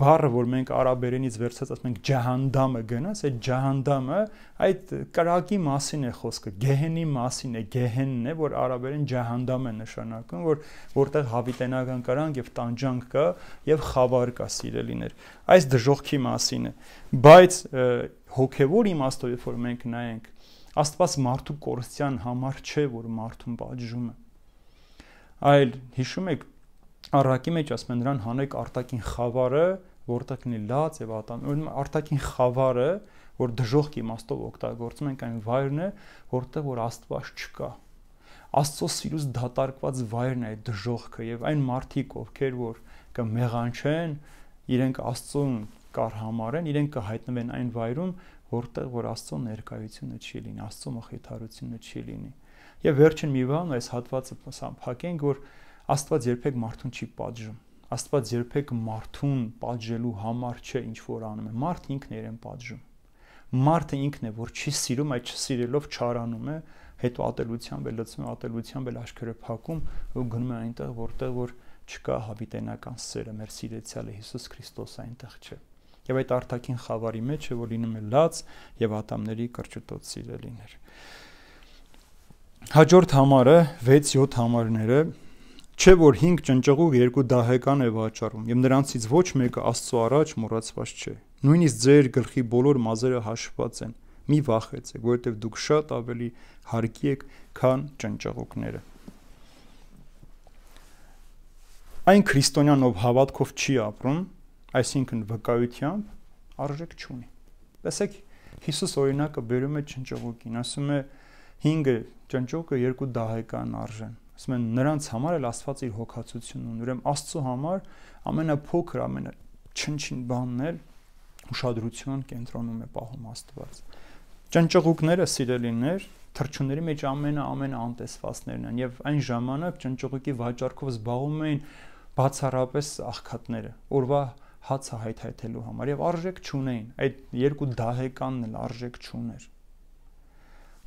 [SPEAKER 1] բառը, որ մենք արաբերենից վերցած ասում ենք ջահանդամը գնաց, այդ ջահանդամը այդ կրակի մասին է խոսքը, գեհենի մասին է, գեհենն է, որ արաբերեն ջահանդամ է նշանակում, որ որտեղ հավիտենական կրանք եւ տանջանք կա եւ խավար կա սիրելիներ։ Այս դժողքի մասին է։ Բայց հոգեվոր իմաստով, երբ որ մենք նայենք Աստված մարդու կորստյան համար չէ, որ մարդուն պատժում է։ Այլ հիշում եք առակի մեջ ասում են նրան հանեք արտակին խավարը, որտեղ կնի լաց եւ ատան։ Ուրեմն արտակին խավարը, որ դժողքի իմաստով օգտագործում ենք այն վայրն է, որտեղ որ Աստված չկա։ Աստծո սիրուց դատարկված վայրն է դժողքը եւ այն մարդիկ, ովքեր որ կմեղանչեն, իրենք Աստծուն կար համարեն, իրենք կհայտնվեն այն վայրում, որտեղ որ Աստծո ներկայությունը չի լինի, Աստծո մխիթարությունը չի լինի։ Եվ վերջին մի բան, այս հատվածը փակենք, որ Աստված երբեք մարդուն չի պատժում։ Աստված երբեք մարդուն պատժելու համար չէ ինչ որ անում է։ Մարդն ինքն է իրեն պատժում։ Մարդը ինքն է, որ չի սիրում, այդ չսիրելով չարանում է, հետո ատելությամբ է լցնում, ատելությամբ է աչքերը փակում ու գնում է այնտեղ, որտեղ որ չկա հավիտենական սերը։ Մեր սիրեցյալը Հիսուս Քրիստոս այնտեղ չէ եւ այդ արտաքին խավարի մեջ է որ լինում է լաց եւ ատամների կրճտոց սիրելիներ հաջորդ համարը 6-7 համարները չէ որ 5 ճնճղուղ երկու դահեկան է վաճառում եւ նրանցից ոչ մեկը աստծո առաջ մոռացված չէ նույնիսկ ձեր գլխի բոլոր մազերը հաշված են մի վախեցեք որովհետեւ դուք շատ ավելի հարկի եք քան ճնճղուկները այն քրիստոնյանով հավատքով չի ապրում այսինքն վկայությամբ արժեք չունի։ Տեսեք, Հիսուս օրինակը բերում է ճնճողուկին, ասում է 5-ը ճնճողը 2 դահեկան արժեն։ Ասում են նրանց համար էլ Աստված իր հոգացությունն ունի, ուրեմն Աստծո համար ամենափոքր, ամենա չնչին բանն էլ ուշադրության կենտրոնում է պահում Աստված։ Ճնճողուկները սիրելիներ թրջունների մեջ ամենա ամենաանտեսվածներն են եւ այն ժամանակ ճնճողուկի վաճառքով զբաղվում էին բացառապես աղքատները։ Օրվա հացը հայթայթելու համար եւ արժեք չունեին։ Այդ երկու դահեկանն էլ արժեք չուներ։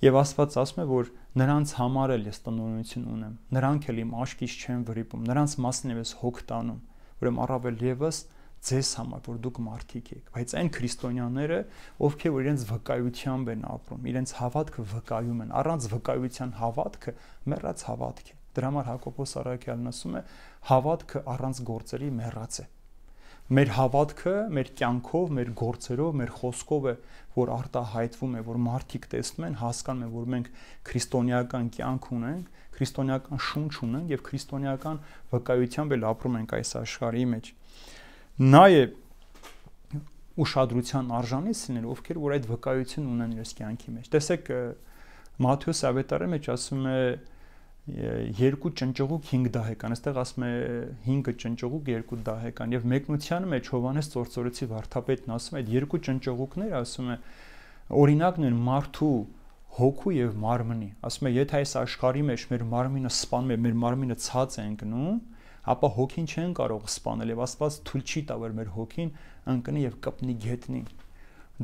[SPEAKER 1] Եվ Աստված ասում է, որ նրանց համար էլ ես տնօրինություն ունեմ։ Նրանք էլ իմ աշկից չեն վրիպում, նրանց մասին եմ ես հոգ տանում։ Ուրեմն առավել եւս ձեզ համար, որ դուք մարդիկ եք, բայց այն քրիստոնյաները, ովքեր որ իրենց վկայությամբ են ապրում, իրենց հավատքը վկայում են, առանց վկայության հավատքը մեռած հավատք է։ Դրա համար Հակոբոս Արաքյալն ասում է, հավատքը առանց գործերի մեռած է մեր հավատքը, մեր կյանքով, մեր գործերով, մեր խոսքով է, որ արտահայտվում է, որ մարդիկ տեսնում են, հասկանում են, որ մենք քրիստոնեական կյանք ունենք, քրիստոնեական շունչ ունենք եւ քրիստոնեական վկայությամբ էլ ապրում ենք այս աշխարհի մեջ։ Նա է ուշադրության արժանի լինել, ովքեր որ այդ վկայությունը ունեն իրենց կյանքի մեջ։ Տեսեք Մատթեոս ավետարի մեջ ասում է, է երկու ճնճղուկ 5 դահեկան, այստեղ ասում է 5-ը ճնճղուկ, 2 դահեկան եւ մեկնության մեջ Հովանես Ծործորեցի վարդապետն ասում է այդ երկու ճնճղուկները ասում է օրինակն են մարդու հոգու եւ մարմնի։ Ասում է եթե այս աշխարհի մեջ մեր մարմինը սպանում է, մեր մարմինը ցած է ընկնում, ապա հոգին չեն կարող սպանել եւ Աստված թույլ չի տա որ մեր հոգին ընկնի եւ կպնի գետնի։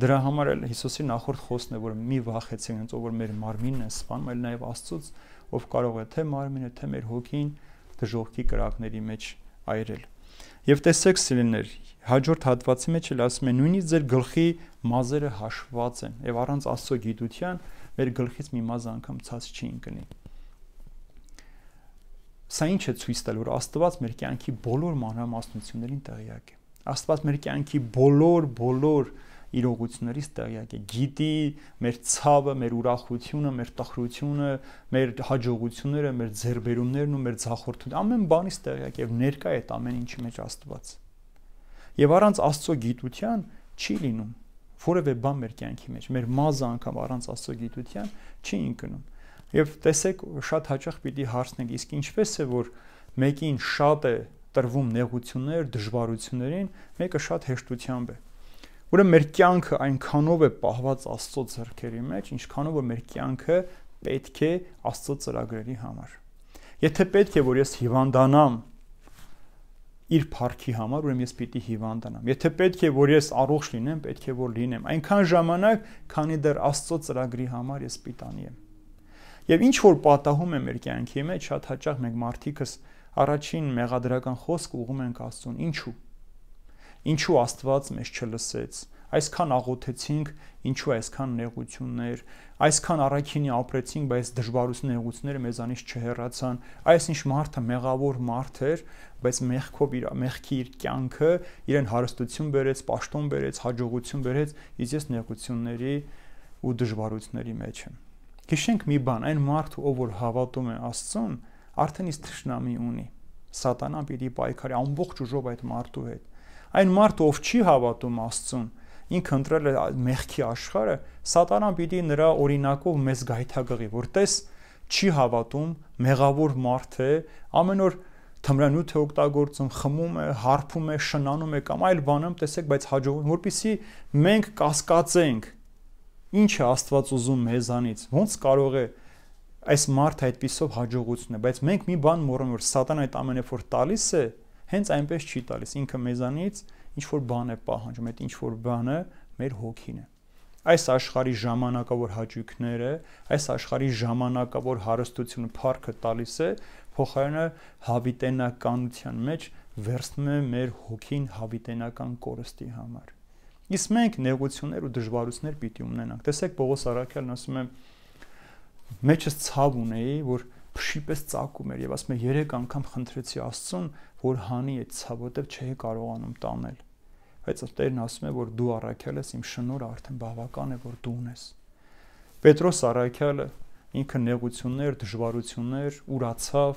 [SPEAKER 1] Դրա համար էլ Հիսուսի նախորդ խոսքն է որ մի վախեցին հենց ով որ մեր մարմինն է սպանում, այլ նաեւ Աստծոց ով կարող է թե մարմինը, թե մեր հոգին դժողքի կրակների մեջ այրել։ Եվ տեսեք սիրելներ, հաջորդ հատվածի մեջ էլ ասում է նույնիսկ ձեր գլխի մազերը հաշված են եւ առանց աստծո գիտության մեր գլխից մի մազ անգամ ցած չի ընկնի։ Սա ինչ է ցույց տալու, որ Աստված մեր կյանքի բոլոր մանրամասնություններին տեղյակ է։ Աստված մեր կյանքի բոլոր բոլոր, բոլոր իրողություններից տեղյակ է, գիտի մեր ցավը, մեր ուրախությունը, մեր տխրությունը, մեր հաջողությունները, մեր ձերբերումներն ու մեր ցախորդությունը, ամեն բանից տեղյակ եւ ներկա է այդ ամեն ինչի մեջ Աստված։ Եվ առանց Աստծո գիտության չի լինում որևէ բան մեր կյանքի մեջ, մեր մազը անգամ առանց Աստծո գիտության չի ընկնում։ Եվ տեսեք, շատ հաճախ պիտի հարցնենք, իսկ ինչպես է որ մեկին շատ է տրվում նեղություններ, դժվարություններին, մեկը շատ հեշտությամբ է։ Ուրեմն մեր կյանքը այնքանով է պահված Աստծո ձեռքերի մեջ, ինչքանով որ մեր կյանքը պետք է Աստծո ծրագրերի համար։ Եթե պետք է որ ես հիվանդանամ իր փառքի համար, ուրեմն ես պիտի հիվանդանամ։ Եթե պետք է որ ես առողջ լինեմ, պետք է որ լինեմ։ Այնքան ժամանակ, քանի դեռ Աստծո ծրագրի համար ես պիտանի եմ։ Եվ ինչ որ պատահում է մեր կյանքի մեջ, շատ հաճախ մենք մարդիկս առաջին մեղադրական խոսք ուղում ենք Աստծուն, ինչու՞ ինչու Աստված մեզ չլսեց, այսքան աղոթեցինք, ինչու այսքան նեղություններ, այսքան առաքինի ապրեցինք, բայց դժվարությունները ուղությունները մեզանից չհեռացան։ Այսինչ մարդը մեղավոր մարդ էր, բայց մեղքով իր մեղքի իր կյանքը իրեն հարստություն բերեց, աշտոն բերեց, հաջողություն բերեց, իսկ ես նեղությունների ու դժվարությունների մեջ եմ։ Գիշենք մի բան, այն մարդը, ով որ հավատում է Աստծուն, արդեն իսկ ճշնամի ունի։ Սատանան պիտի պայքարի ամբողջ ուժով այդ մարդու հետ Այն մարդը, ով չի հավատում Աստծուն, ինքը ընտրել է մեղքի աշխարհը, սատանան պիտի նրա օրինակով մեզ գայթակղի, որ տես չի հավատում, մեղավոր մարդ է, ամեն օր թմրանյութ է օգտագործում, խմում է, հարփում է, շնանում է կամ այլ բանում, տեսեք, բայց հաջողվում, որpիսի մենք կասկածենք ինչ է Աստված ուզում մեզանից։ Ոնց կարող է այս մարդը այդպիսով հաջողություն է, բայց մենք մի բան մոռանում, որ սատան այդ ամենը որ տալիս է, հենց այնպես չի տալիս։ Ինքը մեզանից ինչ որ բան է պահանջում, այդ ինչ որ բանը մեր հոգին է։ Այս աշխարհի ժամանակավոր հաճույքները, այս աշխարհի ժամանակավոր հարստությունը փառքը տալիս է, փոխարենը հավիտենականության մեջ վերցնում է մեր հոգին հավիտենական կորստի համար։ Իսկ մենք նեղություններ ու դժվարություններ պիտի ունենանք։ Տեսեք Պողոս Արաքյալն ասում է մեջս ցավ ունեի, որ փշիպես ծակում էր եւ ասում է 3 անգամ խնդրեցի Աստծուն, որ հանի այդ ցավ, որտեվ չէի կարողանում տանել։ Բայց Տերն ասում է, որ դու առաքյալ ես, իմ շնորհը արդեն բավական է, որ դու ունես։ Պետրոս առաքյալը ինքը նեղություններ, դժվարություններ ուրացավ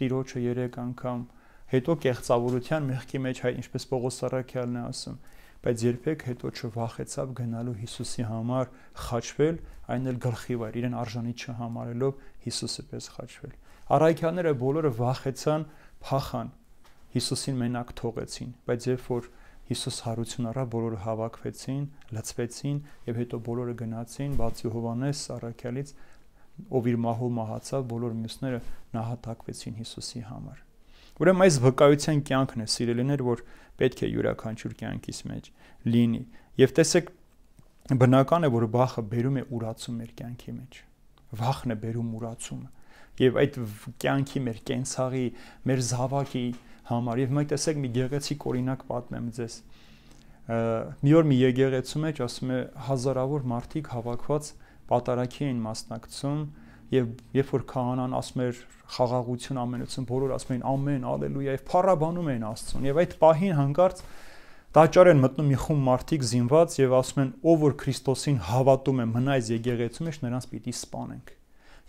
[SPEAKER 1] տիրոջը 3 անգամ, հետո կեղծավորության մեղքի մեջ հայ ինչպես Պողոս առաքյալն է ասում, բայց երբեք հետո չվախեցավ գնալու Հիսուսի համար խաչվել, այն էլ գլխի վայր, իրեն արժանի չհամարելով Հիսուսը պես խաչվել։ Արայքյանները բոլորը վախեցան, փախան։ Հիսուսին մենակ թողեցին, բայց երբ որ Հիսուս հարություն առա, բոլորը հավաքվեցին, լցվեցին եւ հետո բոլորը գնացին, բացի Հովանես Սարաքյալից, ով իր մահով մահացավ, բոլոր մյուսները նահատակվեցին Հիսուսի համար։ Ուրեմն այս վկայության կյանքն է սիրելիներ, որ պետք է յուրաքանչյուր կյանքից մեջ լինի։ Եվ տեսեք, բնական է, որ բախը բերում է ուրացում մեր կյանքի մեջ։ մեջ վախն է բերում ուրացումը եւ այդ կյանքի մեր կենցաղի մեր զավակի համար եւ մենք տեսեք մի գեղեցիկ օրինակ պատմեմ ձեզ մի օր մի եկեղեցու մեջ ասում է հազարավոր մարդիկ հավաքված պատարակի էին մասնակցում եւ երբ որ քահանան ասում էր խաղաղություն ամենություն բոլորը ասում էին ամեն ալելույա եւ փառաբանում էին աստծուն եւ այդ պահին հանկարծ Տաճար են մտնում մի խումբ մարդիկ զինված եւ ասում են, ով որ Քրիստոսին հավատում է, մնա այս եկեղեցու մեջ, նրանց պիտի սպանենք։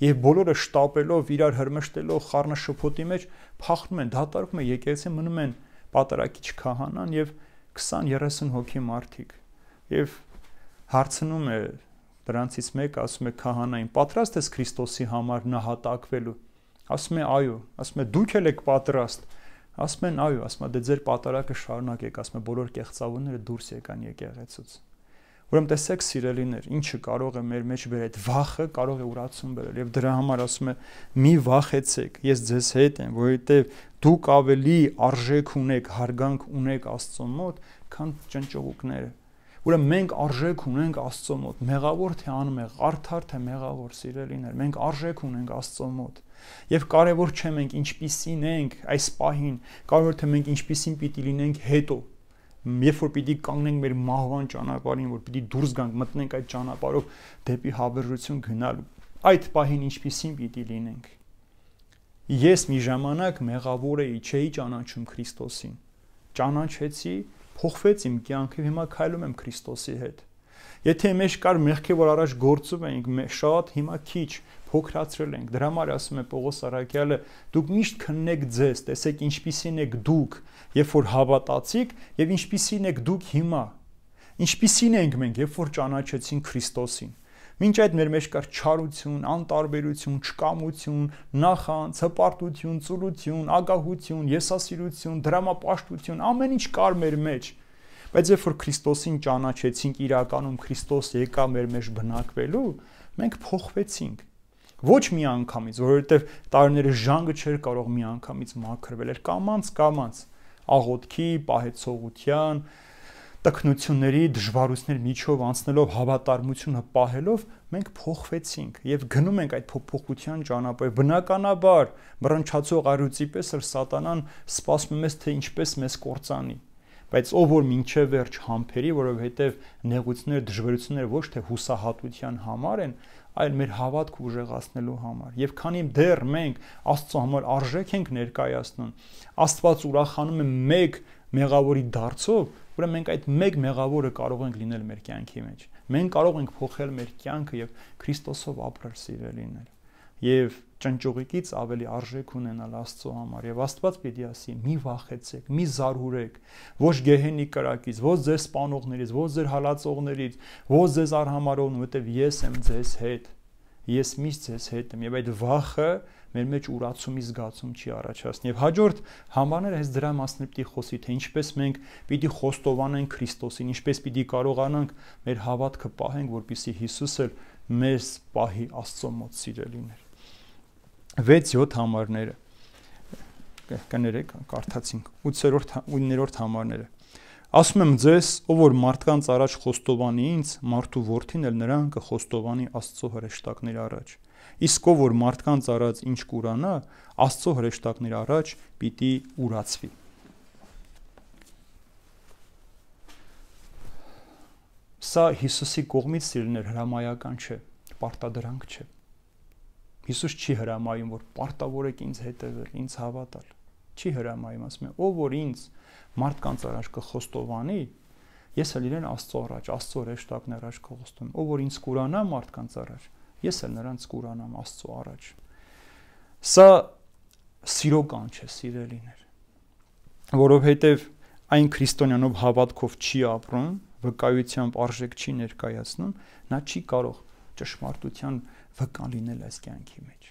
[SPEAKER 1] Եվ բոլորը շտապելով, իրար հրմշտելով, խառնը շփոթի մեջ փախնում են, դատարում են եկեղեցին, մնում են պատարակիչ քահանան եւ 20-30 հոգի մարդիկ։ Եվ հարցնում է դրանցից մեկ ասում է քահանային պատրաստ ես Քրիստոսի համար նահատակվելու ասում է այո ասում է դուք եք պատրաստ Ասում են, այո, ասում է, դե ձեր պատարակը շարունակեք, ասում է, բոլոր կեղծավորները դուրս եկան եկեղեցուց։ Ուրեմն տեսեք սիրելիներ, ինչը կարող է մեր մեջ բերել այդ վախը, կարող է ուրացում բերել եւ դրա համար ասում է՝ մի վախեցեք, ես ձեզ հետ եմ, որովհետեւ դուք ավելի արժեք ունեք, հարգանք ունեք Աստծո մոտ, քան ճնճողուկները։ Ուրեմն մենք արժեք ունենք Աստծո մոտ, մեղավոր թե անմեղ, արդար թե մեղավոր սիրելիներ, մենք արժեք ունենք Աստծո մոտ։ Եվ կարևոր չէ մենք ինչպիսին ենք այս պահին, կարևոր թե մենք ինչպիսին պիտի լինենք հետո։ Երբ որ պիտի կանգնենք մեր մահվան ճանապարհին, որ պիտի դուրս գանք, մտնենք այդ ճանապարհով դեպի հավերժություն գնալու, այդ պահին ինչպիսին պիտի լինենք։ Ես մի ժամանակ մեղավոր էի, չէի ճանաչում Քրիստոսին։ Ճանաչեցի, փոխվեց իմ կյանքը, հիմա քայլում եմ Քրիստոսի հետ։ Եթե մեջ կար մեղքի, որ առաջ գործում էինք շատ, հիմա քիչ, փոքրացրել ենք։ Դրա համար ասում է Պողոս Արաքյալը՝ դուք միշտ քննեք ձեզ, տեսեք ինչպիսին եք դուք, երբ որ հավատացիք, եւ ինչպիսին եք դուք հիմա։ Ինչպիսին ենք մենք, երբ որ ճանաչեցինք Քրիստոսին։ Մինչ այդ մեր մեջ կար չարություն, անտարբերություն, չկամություն, նախանց, հպարտություն, ծուլություն, ագահություն, եսասիրություն, դրամապաշտություն, ամեն ինչ կար մեր մեջ։ Բայց երբ որ Քրիստոսին ճանաչեցինք, իրականում Քրիստոս եկա մեր մեջ բնակվելու, մենք փոխվեցինք ոչ մի անգամից, որովհետև տարիները ժանգը չէր կարող մի անգամից մաքրվել, էր կամանց կամանց աղոթքի, պահեցողության, տքնությունների, դժվարությունների միջով անցնելով հավատարմությունը պահելով մենք փոխվեցինք եւ գնում ենք այդ փոփոխության ճանապարհ։ Բնականաբար մռնչացող արյուծի պես էլ սատանան սպասում է մեզ թե ինչպես մեզ կործանի բայց ով որ մինչև վերջ համբերի, որովհետև նեղությունները, դժվարությունները ոչ թե հուսահատության համար են, այլ մեր հավատք ուժեղացնելու համար։ Եվ քանի դեռ մենք Աստծո համար արժեք ենք ներկայացնում, Աստված ուրախանում է մեկ մեղավորի դարձով, ուրեմն մենք այդ մեկ մեղավորը կարող ենք լինել մեր կյանքի մեջ։ Մենք կարող ենք փոխել մեր կյանքը եւ Քրիստոսով ապրել, սիրելիներ եւ ճնճողիկից ավելի արժեք ունենալ Աստծո համար եւ Աստված պիտի ասի՝ մի վախեցեք, մի զարհուրեք, ոչ գեհենի կրակից, ոչ ձեր սպանողներից, ոչ ձեր հալածողներից, ոչ ձեզ արհամարողն, որովհետեւ ես եմ ձեզ հետ։ Ես միշտ ձեզ հետ եմ եւ այդ վախը մեր մեջ ուրացումի զգացում չի առաջացնի։ Եվ հաջորդ համարները հենց դրա մասն է պիտի խոսի, թե ինչպես մենք պիտի խոստովանենք Քրիստոսին, ինչպես պիտի կարողանանք մեր հավատքը պահենք, որպիսի Հիսուսը մեզ պահի Աստծո մոտ սիրելիներ։ 6-7 համարները կներեք կարդացինք 8-րդ 9-րդ հա- համարները ասում եմ ձեզ ով որ մարդկանց առաջ խոստովանի ինձ մարդու worth-ին էլ նրան կխոստովանի աստծո հրեշտակների առաջ իսկ ով որ մարդկանց առաջ ինչ կուրանա աստծո հրեշտակների առաջ պիտի ուրացվի սա Հիսուսի կողմից սիրելներ հրամայական չէ պարտադրանք չէ Հիսուս չի հրամայում, որ պարտավորեք ինձ հետևել, ինձ հավատալ։ Չի հրամայում, ասում է, ով որ ինձ մարդկանց առաջ կխոստովանի, ես էլ իրեն Աստծո առաջ, Աստծո հեշտակն առաջ կխոստում։ Ով որ ինձ կուրանա մարդկանց առաջ, ես էլ նրանց կուրանամ Աստծո առաջ։ Սա սիրո կանչ է, սիրելիներ, որովհետև այն քրիստոնյանով հավատքով չի ապրում, վկայությամբ արժեք չի ներկայացնում, նա չի կարող ճշմարտության վկա լինել այս կյանքի մեջ։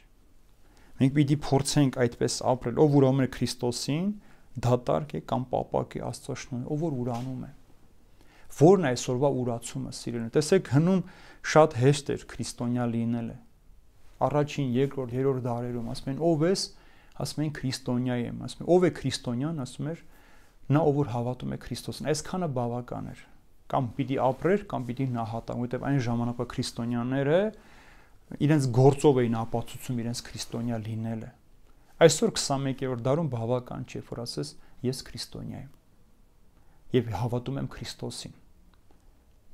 [SPEAKER 1] Մենք պիտի փորձենք այդպես ապրել, ով ուրանում է Քրիստոսին, դատարկ է կամ պապակ է Աստծո շնորհիվ, ով որ ուրանում է։ Որն է այսօրվա ուրացումը, սիրելին։ Տեսեք, հնում շատ հեշտ էր քրիստոնյա լինելը։ Առաջին, երկրորդ, երրորդ դարերում ասում են, ով ես, ասում են քրիստոնյա եմ, ասում են, ով է քրիստոնյան, ասում էր նա ով որ հավատում է Քրիստոսին։ Այսքանը բավական էր կամ պիտի ապրեր, կամ պիտի նահատան, որովհետև այն ժամանակվա քրիստոնյաները իրենց գործով էին ապացուցում իրենց քրիստոնյա լինելը։ Այսօր 21-րդ դարում բավական չէ, որ ասես ես քրիստոնյա եմ եւ հավատում եմ Քրիստոսին։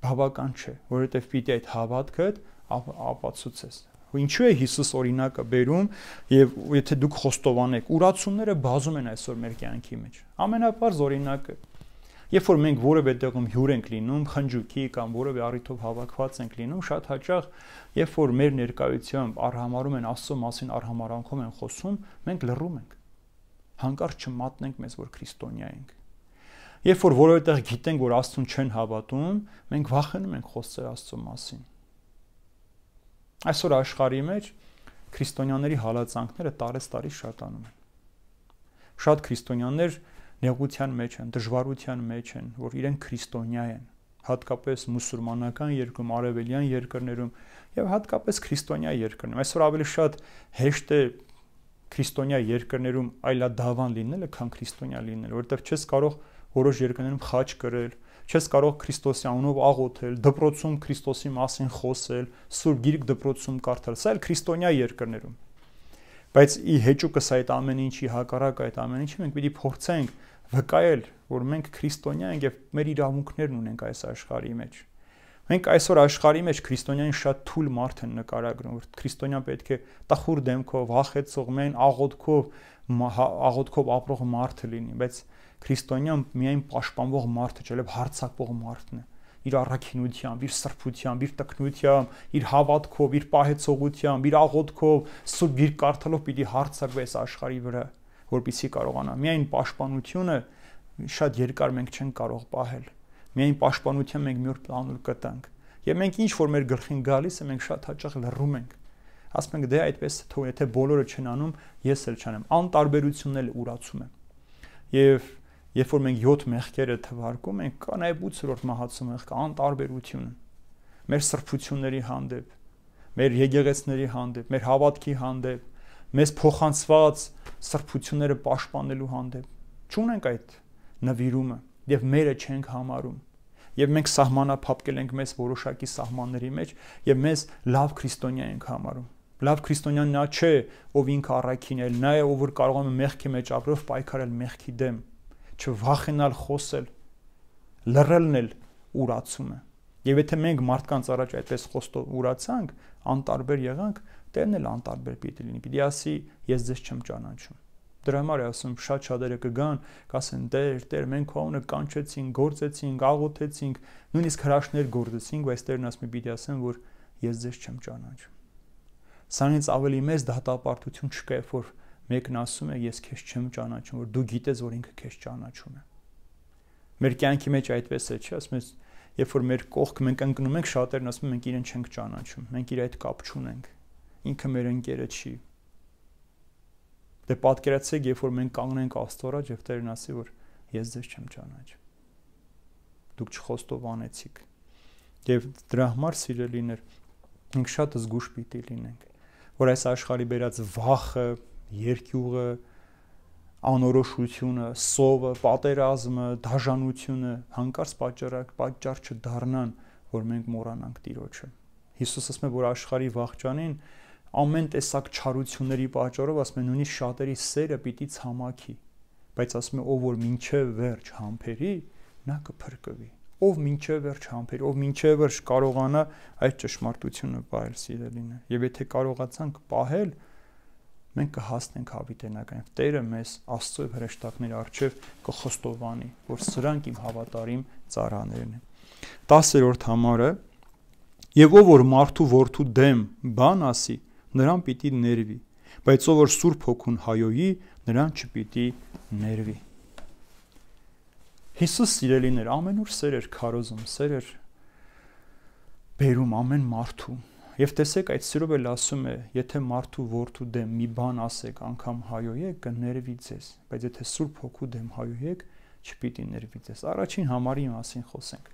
[SPEAKER 1] Բավական չէ, որովհետեւ պիտի այդ հավատքը ապացուցես։ Ինչու է Հիսուս օրինակը բերում եւ եթե դուք խոստովանեք, ուրացումները բազում են այսօր մեր կյանքի մեջ։ Ամենապարզ օրինակը Երբ որ մենք որևէ տեղում հյուր ենք լինում, խնջուկի կամ որևէ առիթով հավաքված ենք լինում, շատ հաճախ երբ որ մեր ներկայությամբ արհամարում են Աստծո մասին արհամարանքով են խոսում, մենք լռում ենք։ Հանկարծ չմատնենք մեզ, որ քրիստոնյա ենք։ Երբ որ որևէտեղ գիտենք, որ Աստուն չեն հավատում, մենք վախենում ենք խոսել Աստծո մասին։ Այսօր աշխարհի մեջ քրիստոնյաների հալածանքները տարեստարի շատանում են։ Շատ քրիստոնյաներ նեղության մեջ են, դժվարության մեջ են, որ իրենք քրիստոնյա են, հատկապես մուսուլմանական երկրում, արևելյան երկրներում եւ հատկապես քրիստոնյա երկրներում։ Այսօր ավելի շատ հեշտ է քրիստոնյա երկրներում այլադավան լինելը, քան քրիստոնյա լինելը, որովհետեւ չես կարող որոշ երկրներում խաչ կրել, չես կարող Քրիստոսի անունով աղոթել, դպրոցում Քրիստոսի մասին խոսել, Սուրբ Գիրք դպրոցում կարդալ։ Սա էլ քրիստոնյա երկրներում։ Բայց ի հեճուկս այդ ամեն ինչի հակառակ այդ ամեն ինչի մենք պիտի փորձենք վկայել, որ մենք քրիստոնյա ենք եւ մեր իրավունքներն ունենք այս աշխարհի մեջ։ Մենք այսօր աշխարհի մեջ քրիստոնյային շատ թույլ մարդ են նկարագրում, որ քրիստոնյան պետք է տխուր դեմքով, հախեցող, մեն աղոթքով, հա, աղոթքով ապրող մարդը լինի, բայց քրիստոնյան միայն պաշտպանող մարդը չէ, այլ հարցակող մարդն է իր առաքինությամբ, իր սրբությամբ, իր տկնությամբ, իր հավատքով, իր պահեցողությամբ, իր աղոթքով, սուրբ գիրք կարդալով պիտի հարցակվի այս աշխարհի վրա որպիսի կարողանա։ Միայն պաշտպանությունը շատ երկար մենք չենք կարող պահել։ Միայն պաշտպանության մենք մի օր պլանուր կտանք։ Եվ մենք ինչ որ մեր գլխին գալիս է, մենք շատ հաճախ լռում ենք։ Ասում ենք դե այդպես թող եթե բոլորը չեն անում, ես էլ չանեմ։ Անտարբերությունն էլ ուրացում է։ Եվ երբ որ մենք 7 մեղքերը թվարկում ենք, կա նաև 8-րդ մահացում մեղք, անտարբերությունը։ Մեր սրբությունների հանդեպ, մեր եկեղեցների հանդեպ, մեր հավատքի հանդեպ, մեզ փոխանցված սրբությունները պաշտպանելու հանդեպ։ Չունենք այդ նվիրումը եւ մերը չենք համարում եւ մենք սահմանափակել ենք մեզ որոշակի սահմանների մեջ եւ մեզ լավ քրիստոնյա ենք համարում։ Լավ քրիստոնյան նա չէ, ով ինքը առաքին է, նա է, ով որ կարող է մեղքի մեջ ապրով պայքարել մեղքի դեմ, չվախենալ խոսել, լռելն էլ ուրացում է։ Եվ եթե մենք մարդկանց առաջ այդպես խոստով ուրացանք, անտարբեր եղանք, Տերն էլ անտարբեր պիտի լինի։ Պիտի ասի, ես ձեզ չեմ ճանաչում։ Դրա համար է ասում, շատ շատերը կգան, կասեն՝ «Տեր, Տեր, մենք քո անունը կանչեցինք, գործեցինք, աղոթեցինք, նույնիսկ հրաշներ գործեցինք, բայց Տերն ասում է՝ պիտի ասեմ, որ ես ձեզ չեմ ճանաչում»։ Սանից ավելի մեծ դատապարտություն չկա, երբ որ մեկն ասում է՝ ես քեզ չեմ ճանաչում, որ դու գիտես, որ ինքը քեզ ճանաչում է։ Մեր կյանքի մեջ այդպես է, չէ՞, ասում ես, երբ որ մեր կողք մենք ընկնում ենք, շատերն ասում են մենք իրեն չենք ճանաչում, մենք իր այդ կապ չունենք ինքը մեր ընկերը չի։ Դե պատկերացեք, երբ որ մենք կանգնենք Աստծո առաջ եւ Տերն ասի, որ ես ձեզ չեմ ճանաչում։ Դուք չխոստովանեցիք։ Եվ դրա համար սիրելիներ, մենք շատ զգուշ պիտի լինենք, որ այս աշխարհի բերած վախը, երկյուղը, անորոշությունը, սովը, պատերազմը, դաժանությունը հանկարծ պատճառակ պատճառ չդառնան, որ մենք մոռանանք Տիրոջը։ Հիսուսը ասում է, որ աշխարհի վախճանին ամեն տեսակ չարությունների պատճառով ասում են ունի շատերի սերը պիտի ցամաքի բայց ասում է ով որ մինչև վերջ համբերի նա կփրկվի ով մինչև վերջ համբեր, ով մինչև վերջ կարողանա այդ ճշմարտությունը պահել սիրելիներ։ Եվ եթե կարողացանք պահել, մենք կհասնենք հավիտենական։ Տերը մեզ Աստծո եւ հրեշտակների արչեւ կխստովանի, որ սրանք իմ հավատարիմ ծառաներն են։ 10-րդ համարը Եվ ով որ մարդու որդու դեմ բան ասի, նրան պիտի ներվի, բայց ով որ Սուրբ Հոգուն հայոյի, նրան չպիտի ներվի։ Հիսուս սիրելիներ ամենուր սեր էր քարոզում, սեր էր բերում ամեն մարդու։ Եվ տեսեք, այդ սիրով էլ ասում է, եթե մարդու որդու դեմ մի բան ասեք, անգամ հայոյեք, կներվի ձեզ, բայց եթե Սուրբ Հոգու դեմ հայոյեք, չպիտի ներվի ձեզ։ Առաջին համարի մասին խոսենք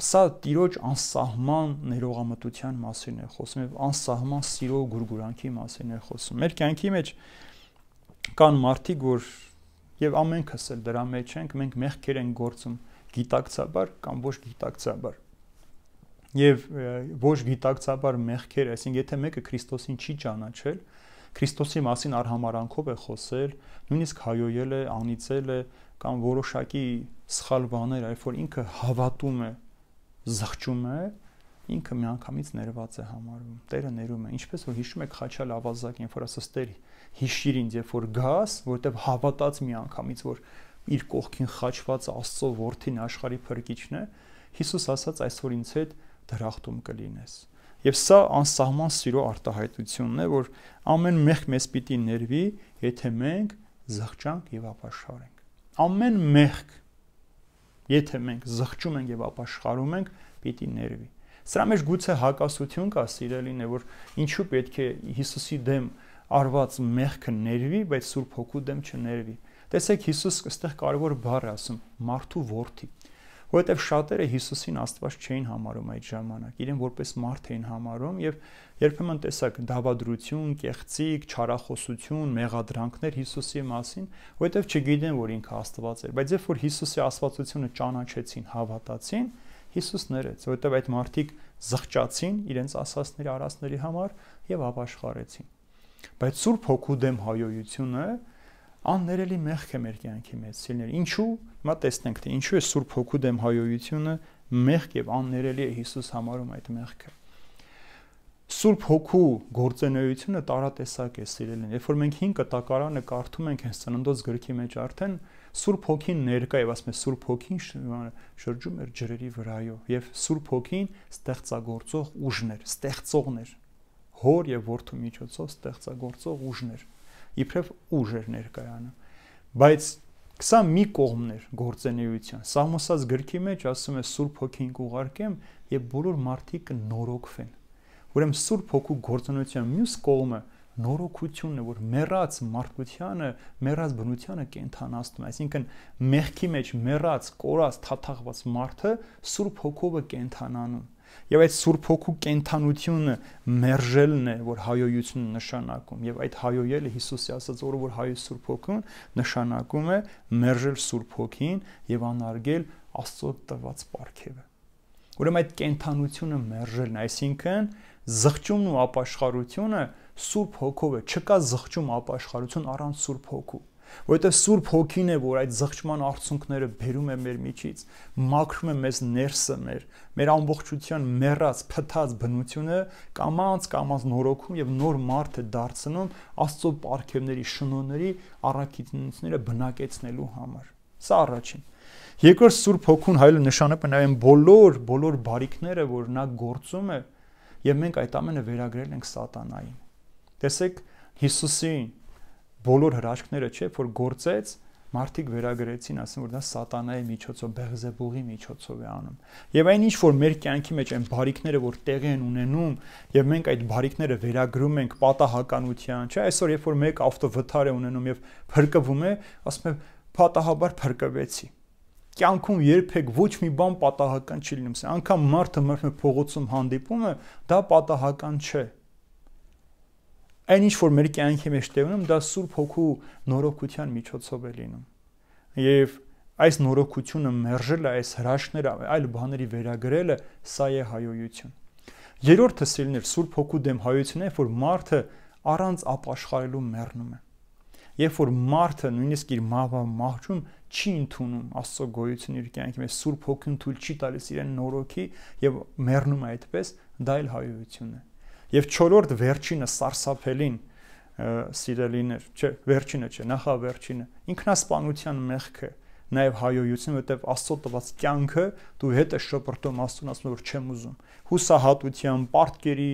[SPEAKER 1] Սա Տիրոջ անսահման ներողամտության մասին է խոսում եւ անսահման սիրո գուրգուրանքի մասին է խոսում։ Մեր կյանքի մեջ կան մարդիկ, որ եւ ամենքս էլ դրա մեջ ենք, մենք մեղքեր ենք գործում գիտակցաբար կամ ոչ գիտակցաբար եւ ոչ գիտակցաբար մեղքեր, այսինքն եթե մեկը Քրիստոսին չի ճանաչել, Քրիստոսի մասին արհամարանքով է խոսել, նույնիսկ հայոյել է, անիծել է կամ որոշակի սխալ բաներ, երբ որ ինքը հավատում է զղջում է, ինքը միանգամից ներված է համարվում։ Տերը ներում է, ինչպես որ հիշում եք Խաչալ ավազակ, երբ որ ասաց Տեր, հիշիր ինձ, երբ որ գաս, որտեվ հավատաց միանգամից, որ իր կողքին խաչված Աստծո որդին աշխարի փրկիչն է, Հիսուս ասաց այսօր ինձ հետ դրախտում կլինես։ Եվ սա անսահման սիրո արտահայտությունն է, որ ամեն մեղք մեզ պիտի ներվի, եթե մենք զղջանք եւ ապաշխարենք։ Ամեն մեղք Եթե մենք զղջում ենք եւ ապաշխարում ենք, պիտի ներվի։ Սրա մեջ գուցե հակասություն կա սիրելին է, որ ինչու պետք է Հիսուսի դեմ արված մեղքը ներվի, բայց Սուրբ Հոգու դեմ չներվի։ Տեսեք Հիսուս այստեղ կարևոր բառ ասում՝ մարդու որդի որովհետև շատերը Հիսուսին Աստված չէին համարում այդ ժամանակ, իրեն որպես մարդ էին համարում եւ երբեմն տեսակ դավադրություն, կեղծիկ, չարախոսություն, մեղադրանքներ Հիսուսի մասին, որովհետև չգիտեն, որ ինքը Աստված էր, բայց երբ որ Հիսուսի աստվածությունը ճանաչեցին, հավատացին, Հիսուս ներեց, որովհետև այդ մարդիկ զղճացին իրենց ասածների արածների համար եւ ապաշխարեցին։ Բայց Սուրբ Հոգու դեմ հայոյությունը աններելի մեղք է մեր կյանքի մեջ սիրներ։ Ինչու՞, հիմա տեսնենք թե ինչու է Սուրբ Հոգու դեմ հայոյությունը մեղք եւ աններելի է Հիսուս համարում այդ մեղքը։ Սուրբ Հոգու գործենայությունը տարատեսակ է սիրելին։ Երբ որ մենք 5 կտակարանը կարդում ենք հենց ծննդոց գրքի մեջ արդեն Սուրբ Հոգին ներկա եւ ասում է Սուրբ Հոգին շրջում էր ջրերի վրայով եւ Սուրբ Հոգին ստեղծագործող ուժներ, ստեղծողներ, հոր եւ որդու միջոցով ստեղծագործող ուժներ իբրև ուժ էր ներկայանում։ Բայց սա մի կողմն էր գործենեության։ Սամոսած գրքի մեջ ասում է Սուրբ Հոգին կուղարկեմ եւ բոլոր մարդիկ նորոգվեն։ Ուրեմն Սուրբ Հոգու գործունեության մյուս կողմը նորոգությունն է, որ մեռած մարդկությանը, մեռած բնությանը կենթանացնում է, այսինքն մեղքի մեջ մեռած, կորած, թաթախված մարդը Սուրբ Հոգով է կենթանանում Եվ այդ Սուրբ Հոգու կենթանությունը մերժելն է, որ հայոյությունը նշանակում, եւ այդ հայոյելը Հիսուսի ասած օրը, որ հայոյ Սուրբ Հոգուն նշանակում է մերժել Սուրբ Հոգին եւ անարգել Աստծո տված պարգևը։ Ուրեմն այդ կենթանությունը մերժելն, այսինքն զղջումն ու ապաշխարությունը Սուրբ Հոգով է, չկա զղջում ապաշխարություն առանց Սուրբ Հոգու որովհետև Սուրբ Հոգին է, որ այդ զղջման արցունքները բերում է մեր միջից, մաքրում է մեզ ներսը մեր, մեր ամբողջության մեռած, փտած բնությունը կամած, կամած նորոգում եւ նոր մարդ է դարձնում Աստծո ապարքևների շնորհների առաքինությունները բնակեցնելու համար։ Սա առաջին։ Երկրորդ Սուրբ Հոգուն հայելը նշանակում է նաեւ բոլոր, բոլոր բարիքները, որ նա գործում է, եւ մենք այդ ամենը վերագրել ենք սատանային։ Տեսեք Հիսուսին բոլոր հրաշքները չէ, որ գործեց մարդիկ վերագրեցին, ասեն որ դա սատանայի միջոցով, բեղզեբուղի միջոցով է անում։ Եվ այն ինչ որ մեր կյանքի մեջ այն բարիկները, որ տեղի են ունենում, եւ մենք այդ բարիկները վերագրում ենք պատահականության, չէ, այսօր երբ որ մեկ ավտովթար է ունենում եւ փրկվում է, ասում է պատահաբար փրկվեցի։ Կյանքում երբեք ոչ մի բան պատահական չի լինում։ Անկամ մարդը մարտը փողոցում հանդիպումը դա պատահական չէ։ մարդ Այն ինչ որ մեր կյանքի մեջ տեղ ունում, դա Սուրբ Հոգու նորոգության միջոցով է լինում։ Եվ այս նորոգությունը մերժելը, այս հրաշները, այլ բաների վերագրելը, սա է հայոյություն։ Երրորդը սիրելն էր Սուրբ Հոգու դեմ հայությունն է, որ մարդը առանց ապաշխարելու մեռնում է։ Երբ որ մարդը նույնիսկ իր մահվա մահճում չի ընդունում Աստծո գոյությունը իր կյանքի մեջ, Սուրբ Հոգուն թույլ չի տալիս իրեն նորոգի եւ մեռնում է այդպես, դա էլ հայությունն է։ Եվ 4-րդ վերջինը սարսափելին սիրելիներ, չէ, վերջինը չէ, նախավերջինը։ Ինքնասպանության մեղքը, նաև հայոյությունը, որտեղ Աստծո տված կյանքը դու հետ է շփրտում Աստծուն ասում որ չեմ ուզում։ Հուսահատության, պարտքերի,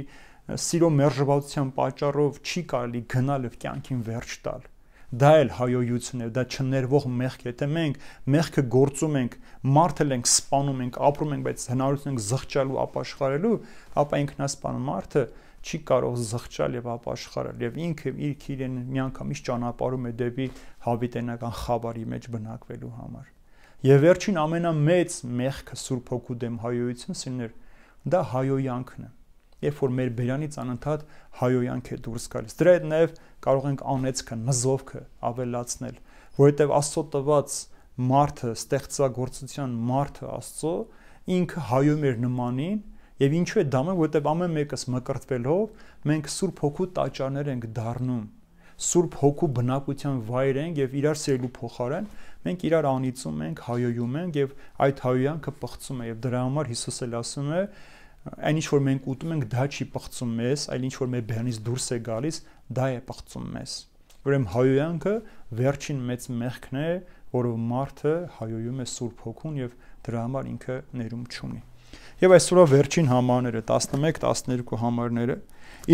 [SPEAKER 1] սիրո մերժվածության պատճառով չի կարելի գնալ եւ կյանքին վերջ տալ։ Դա էլ հայոյությունն է, դա չներվող մեղք է, եթե մենք մեղքը գործում ենք, մարդել ենք, սպանում ենք, ապրում ենք, բայց հնարություն ենք զղջալու, ապաշխարելու, ապա ինքնասպան մարդը չի կարող զղջալ եւ ապաշխարել եւ ինքը իր իրեն միանգամից ճանապարհում է դեպի հավիտենական խավարի մեջ բնակվելու համար։ Եվ վերջին ամենամեծ մեղքը Սուրբ Հոգու դեմ հայոյություն սիրներ, դա հայոյանքն է։ Երբ որ մեր բերանից անընդհատ հայոյանք է դուրս գալիս, դրա հետ նաեւ կարող ենք անեծքը, նզովքը ավելացնել, որովհետեւ Աստծո տված մարդը, ստեղծագործության մարդը Աստծո ինքը հայոյ մեր նմանին Եվ ինչու է դամը, որովհետև ամեն մեկս մկրտվելով մենք Սուրբ Հոգու տաճարներ ենք դառնում։ Սուրբ Հոգու բնակության վայր ենք եւ իրար սիրելու փոխարեն մենք իրար անիծում ենք, հայոյում ենք եւ այդ հայոյանքը պղծում է եւ դրա համար Հիսուս էլ ասում է այն ինչ որ մենք ուտում ենք դա չի պղծում մեզ, այլ ինչ որ մեր բերանից դուրս է գալիս, դա է պղծում մեզ։ Ուրեմն հայոյանքը վերջին մեծ մեղքն է, որով մարդը հայոյում է Սուրբ Հոգուն եւ դրա համար ինքը ներում չունի եւ այսօրվա վերջին համարները 11-12 համարները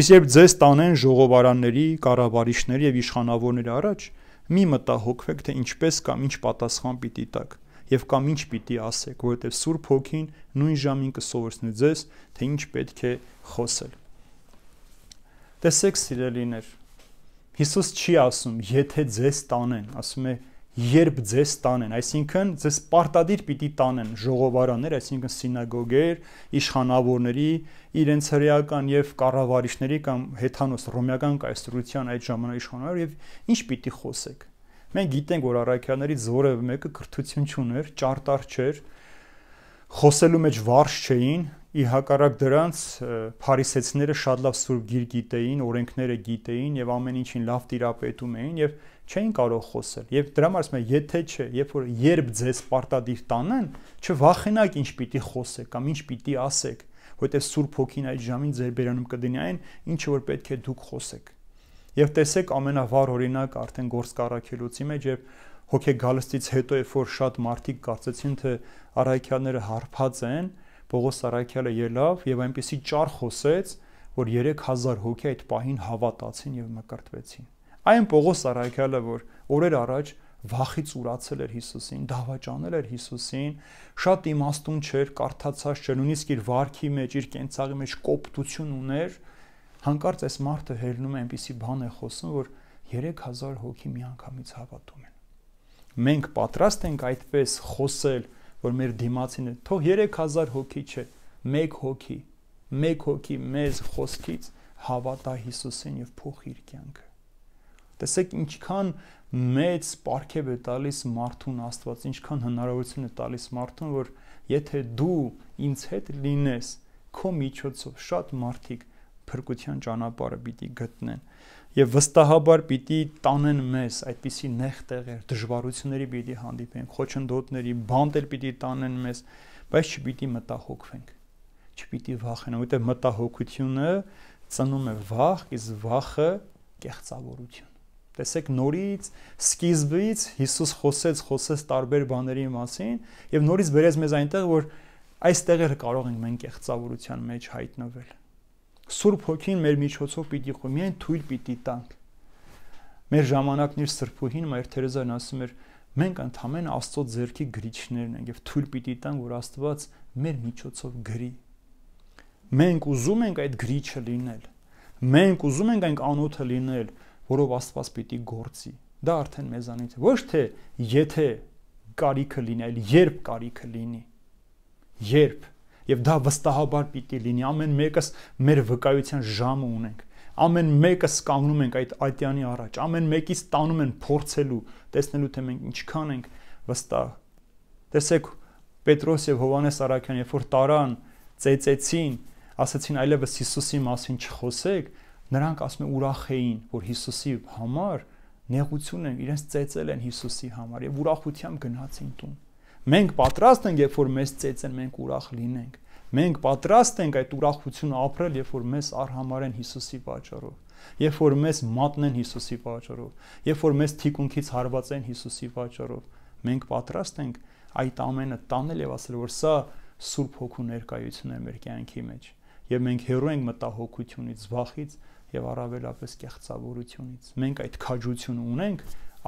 [SPEAKER 1] իսկ երբ ձեզ տանեն ժողովարանների, կառավարիչների եւ իշխանավորների առաջ, մի մտա հոգվեք թե ինչպես կամ ինչ պատասխան պիտի տաք եւ կամ ինչ պիտի ասեք, որովհետեւ Սուրբ Հոգին նույն ժամին կսովորցնի ձեզ, թե ինչ պետք է խոսել։ Տեսեք, սիրելիներ, Հիսուս չի ասում, եթե ձեզ տանեն, ասում է երբ ձեզ տանեն, այսինքն ձեզ պարտադիր պիտի տանեն ժողովարաններ, այսինքն սինագոգեր, իշխանավորների, իրենց հրեական եւ կառավարիչների կամ հեթանոս ռոմեական կայսրության այդ ժամանակ իշխանավոր եւ ինչ պիտի խոսեք։ Մենք գիտենք, որ առաքյալներից զորևէ մեկը կրթություն չուներ, ճարտար չէր, խոսելու մեջ վարժ չէին, ի հակառակ դրանց փարիսեցիները շատ լավ սուրբ գիր գիտեին, օրենքները գիտեին եւ ամեն ինչին լավ տիրապետում էին եւ և չէին կարող խոսել։ Եվ դրա համար ասում եմ, եթե չէ, երբ որ երբ ձեզ պարտադիր տանեն, չվախենակ ինչ պիտի խոսեք կամ ինչ պիտի ասեք, որտեղ Սուրբ Հոգին այդ ժամին ձեր բերանում կդնի այն, ինչ որ պետք է դուք խոսեք։ Եվ տեսեք ամենավառ օրինակ արդեն գործկառակելուցի մեջ, երբ հոգեգալստից հետո երբ որ շատ մարդիկ կարծեցին, թե առաքյալները հարփած են, Պողոս առաքյալը ելավ եւ այնպեսի ճար խոսեց, որ 3000 հոգի այդ պահին հավատացին եւ մկրտվեցին։ Այն Պողոս առաքյալը, որ օրեր առաջ վախից ուրացել էր Հիսուսին, դավաճանել էր Հիսուսին, շատ իմաստուն չէր, կարդացած չէր, նույնիսկ իր վարքի մեջ, իր կենցաղի մեջ կոպտություն ուներ, հանկարծ այս մարդը հելնում է այնպիսի բան է խոսում, որ 3000 հոգի միանգամից հավատում են։ Մենք պատրաստ ենք այդպես խոսել, որ մեր դիմացինը թող 3000 հոգի չէ, 1 հոգի, 1 հոգի մեզ խոսքից հավատա Հիսուսին եւ փոխ իր կյանքը։ Տեսեք ինչքան մեծ պարգև է տալիս մարդուն Աստված, ինչքան հնարավորություն է տալիս մարդուն, որ եթե դու ինձ հետ լինես, քո միջոցով շատ մարդիկ փրկության ճանապարհը պիտի գտնեն եւ վստահաբար պիտի տանեն մեզ այդպիսի նեղ տեղեր, դժվարությունների պիտի հանդիպենք, խոչընդոտների, բանտեր պիտի տանեն մեզ, բայց չպիտի մտահոգվենք չպիտի վախենա, որտեղ մտահոգությունը ծնում է վախ, իսկ վախը կեղծավորություն։ Տեսեք նորից սկիզբից Հիսուս խոսեց, խոսեց տարբեր բաների մասին եւ նորից բերեց մեզ այնտեղ, որ այստեղ էլ կարող ենք մենք կեղծավորության մեջ հայտնվել։ Սուրբ Հոգին մեր միջոցով պիտի խո միայն թույլ պիտի տանք։ Մեր ժամանակն իր սրբուհին Մայր Թերեզան ասում էր, մենք ընդամենը Աստծո ձեռքի գրիչներն ենք եւ թույլ պիտի տանք, որ Աստված մեր միջոցով գրի։ Մենք ուզում ենք այդ գրիչը լինել։ Մենք ուզում ենք այն անոթը լինել, որով Աստված պիտի գործի։ Դա արդեն մեզանից ոչ թե եթե կարիքը լինի, այլ երբ կարիքը լինի։ Երբ եւ դա վստահաբար պիտի լինի ամեն մեկս մեր վկայության ժամը ունենք ամեն մեկս կանգնում ենք այդ ատյանի առաջ ամեն մեկից տանում են փորձելու տեսնելու թե մենք ինչքան ենք վստահ տեսեք պետրոս եւ հովանես արաքյան երբ որ տարան ծեծեցին ասացին այլևս Հիսուսի մասին չխոսեք Նրանք ասում են ուրախ էին, որ Հիսուսի համար նեղություն են, իրենց ծեծել են Հիսուսի համար եւ ուրախությամբ գնացին տուն։ Մենք պատրաստ ենք, երբ որ մեզ ծեծեն, մենք ուրախ լինենք։ Մենք պատրաստ ենք այդ ուրախությունը ապրել, երբ որ մեզ արհամարեն Հիսուսի պատճառով, երբ որ մեզ մատնեն Հիսուսի պատճառով, երբ որ մեզ թիկունքից հարվածեն Հիսուսի պատճառով։ Մենք պատրաստ ենք այդ ամենը տանել եւ ասել, որ սա Սուրբ Հոգու ներկայությունն է մեր կյանքի մեջ։ Եվ մենք հերո ենք մտահոգությունից, վախից, եւ առավելապես կեղծավորությունից։ Մենք այդ քաջությունը ունենք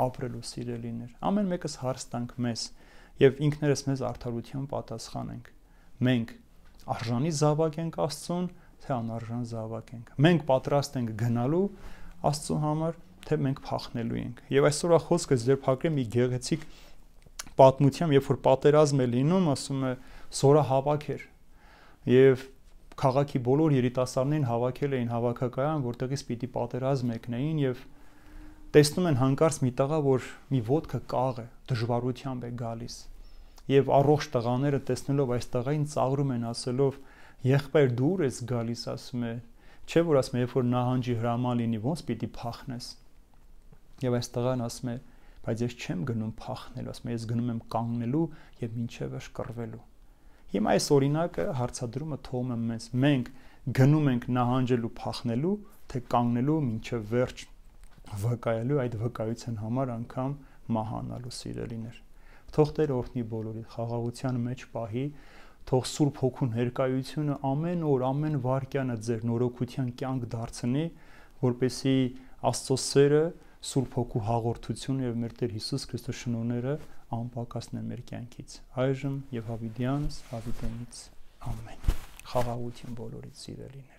[SPEAKER 1] ապրելու սիրելիներ։ Ամեն մեկս հարց տանք մեզ եւ ինքներս մեզ արդարության պատասխանենք։ Մենք արժանի զավակենք Աստծուն, թե անարժան զավակենք։ Մենք պատրաստ ենք գնալու Աստծո համար, թե մենք փախնելու ենք։ Եվ այսօրա խոսքը ձերփակրեմ մի գեղեցիկ պատմությամբ, երբ որ պատերազմ է լինում, ասում է Սորահավաք էր։ Եվ քաղաքի բոլոր երիտասարդներն հավաքել էին հավաքակայան, որտեղից պիտի պատերազմ եկնեին եւ տեսնում են հանկարծ մի տղա, որ մի ոդկը կաղ է, դժվարությամբ է գալիս։ Եվ առողջ տղաները տեսնելով այս տղային ծաղրում են ասելով. «Եղբայր դու ուր ես գալիս» ասում է։ Չէ որ ասում է, երբ որ նահանջի հրաման լինի, ո՞նց պիտի փախնես։ Եվ այս տղան ասում է. «Բայց ես չեմ գնում փախնելու, ասում է, ես գնում եմ կանգնելու եւ ինչեւ է շկռվելու»։ Հիմա այս օրինակը հարցադրումը թողում եմ մեզ։ Մենք գնում ենք նահանջելու, փախնելու, թե կանգնելու ոչ վերջ վկայելու այդ վկայության համար անգամ մահանալու սիրելիներ։ Թող Տեր օրհնի բոլորի խաղաղության մեջ պահի, թող Սուրբ Հոգու ներկայությունը ամեն օր, ամեն վարքյանը ձեր նորոգության կյանք դարձնի, որպեսի Աստծո սերը, Սուրբ Հոգու հաղորդությունը եւ մեր Տեր Հիսուս Քրիստոս շնորհները անպակասն է մեր կյանքից։ Այժմ եւ հավիտյանս, հավիտենից ամեն։ Խաղաղություն բոլորիդ սիրելին։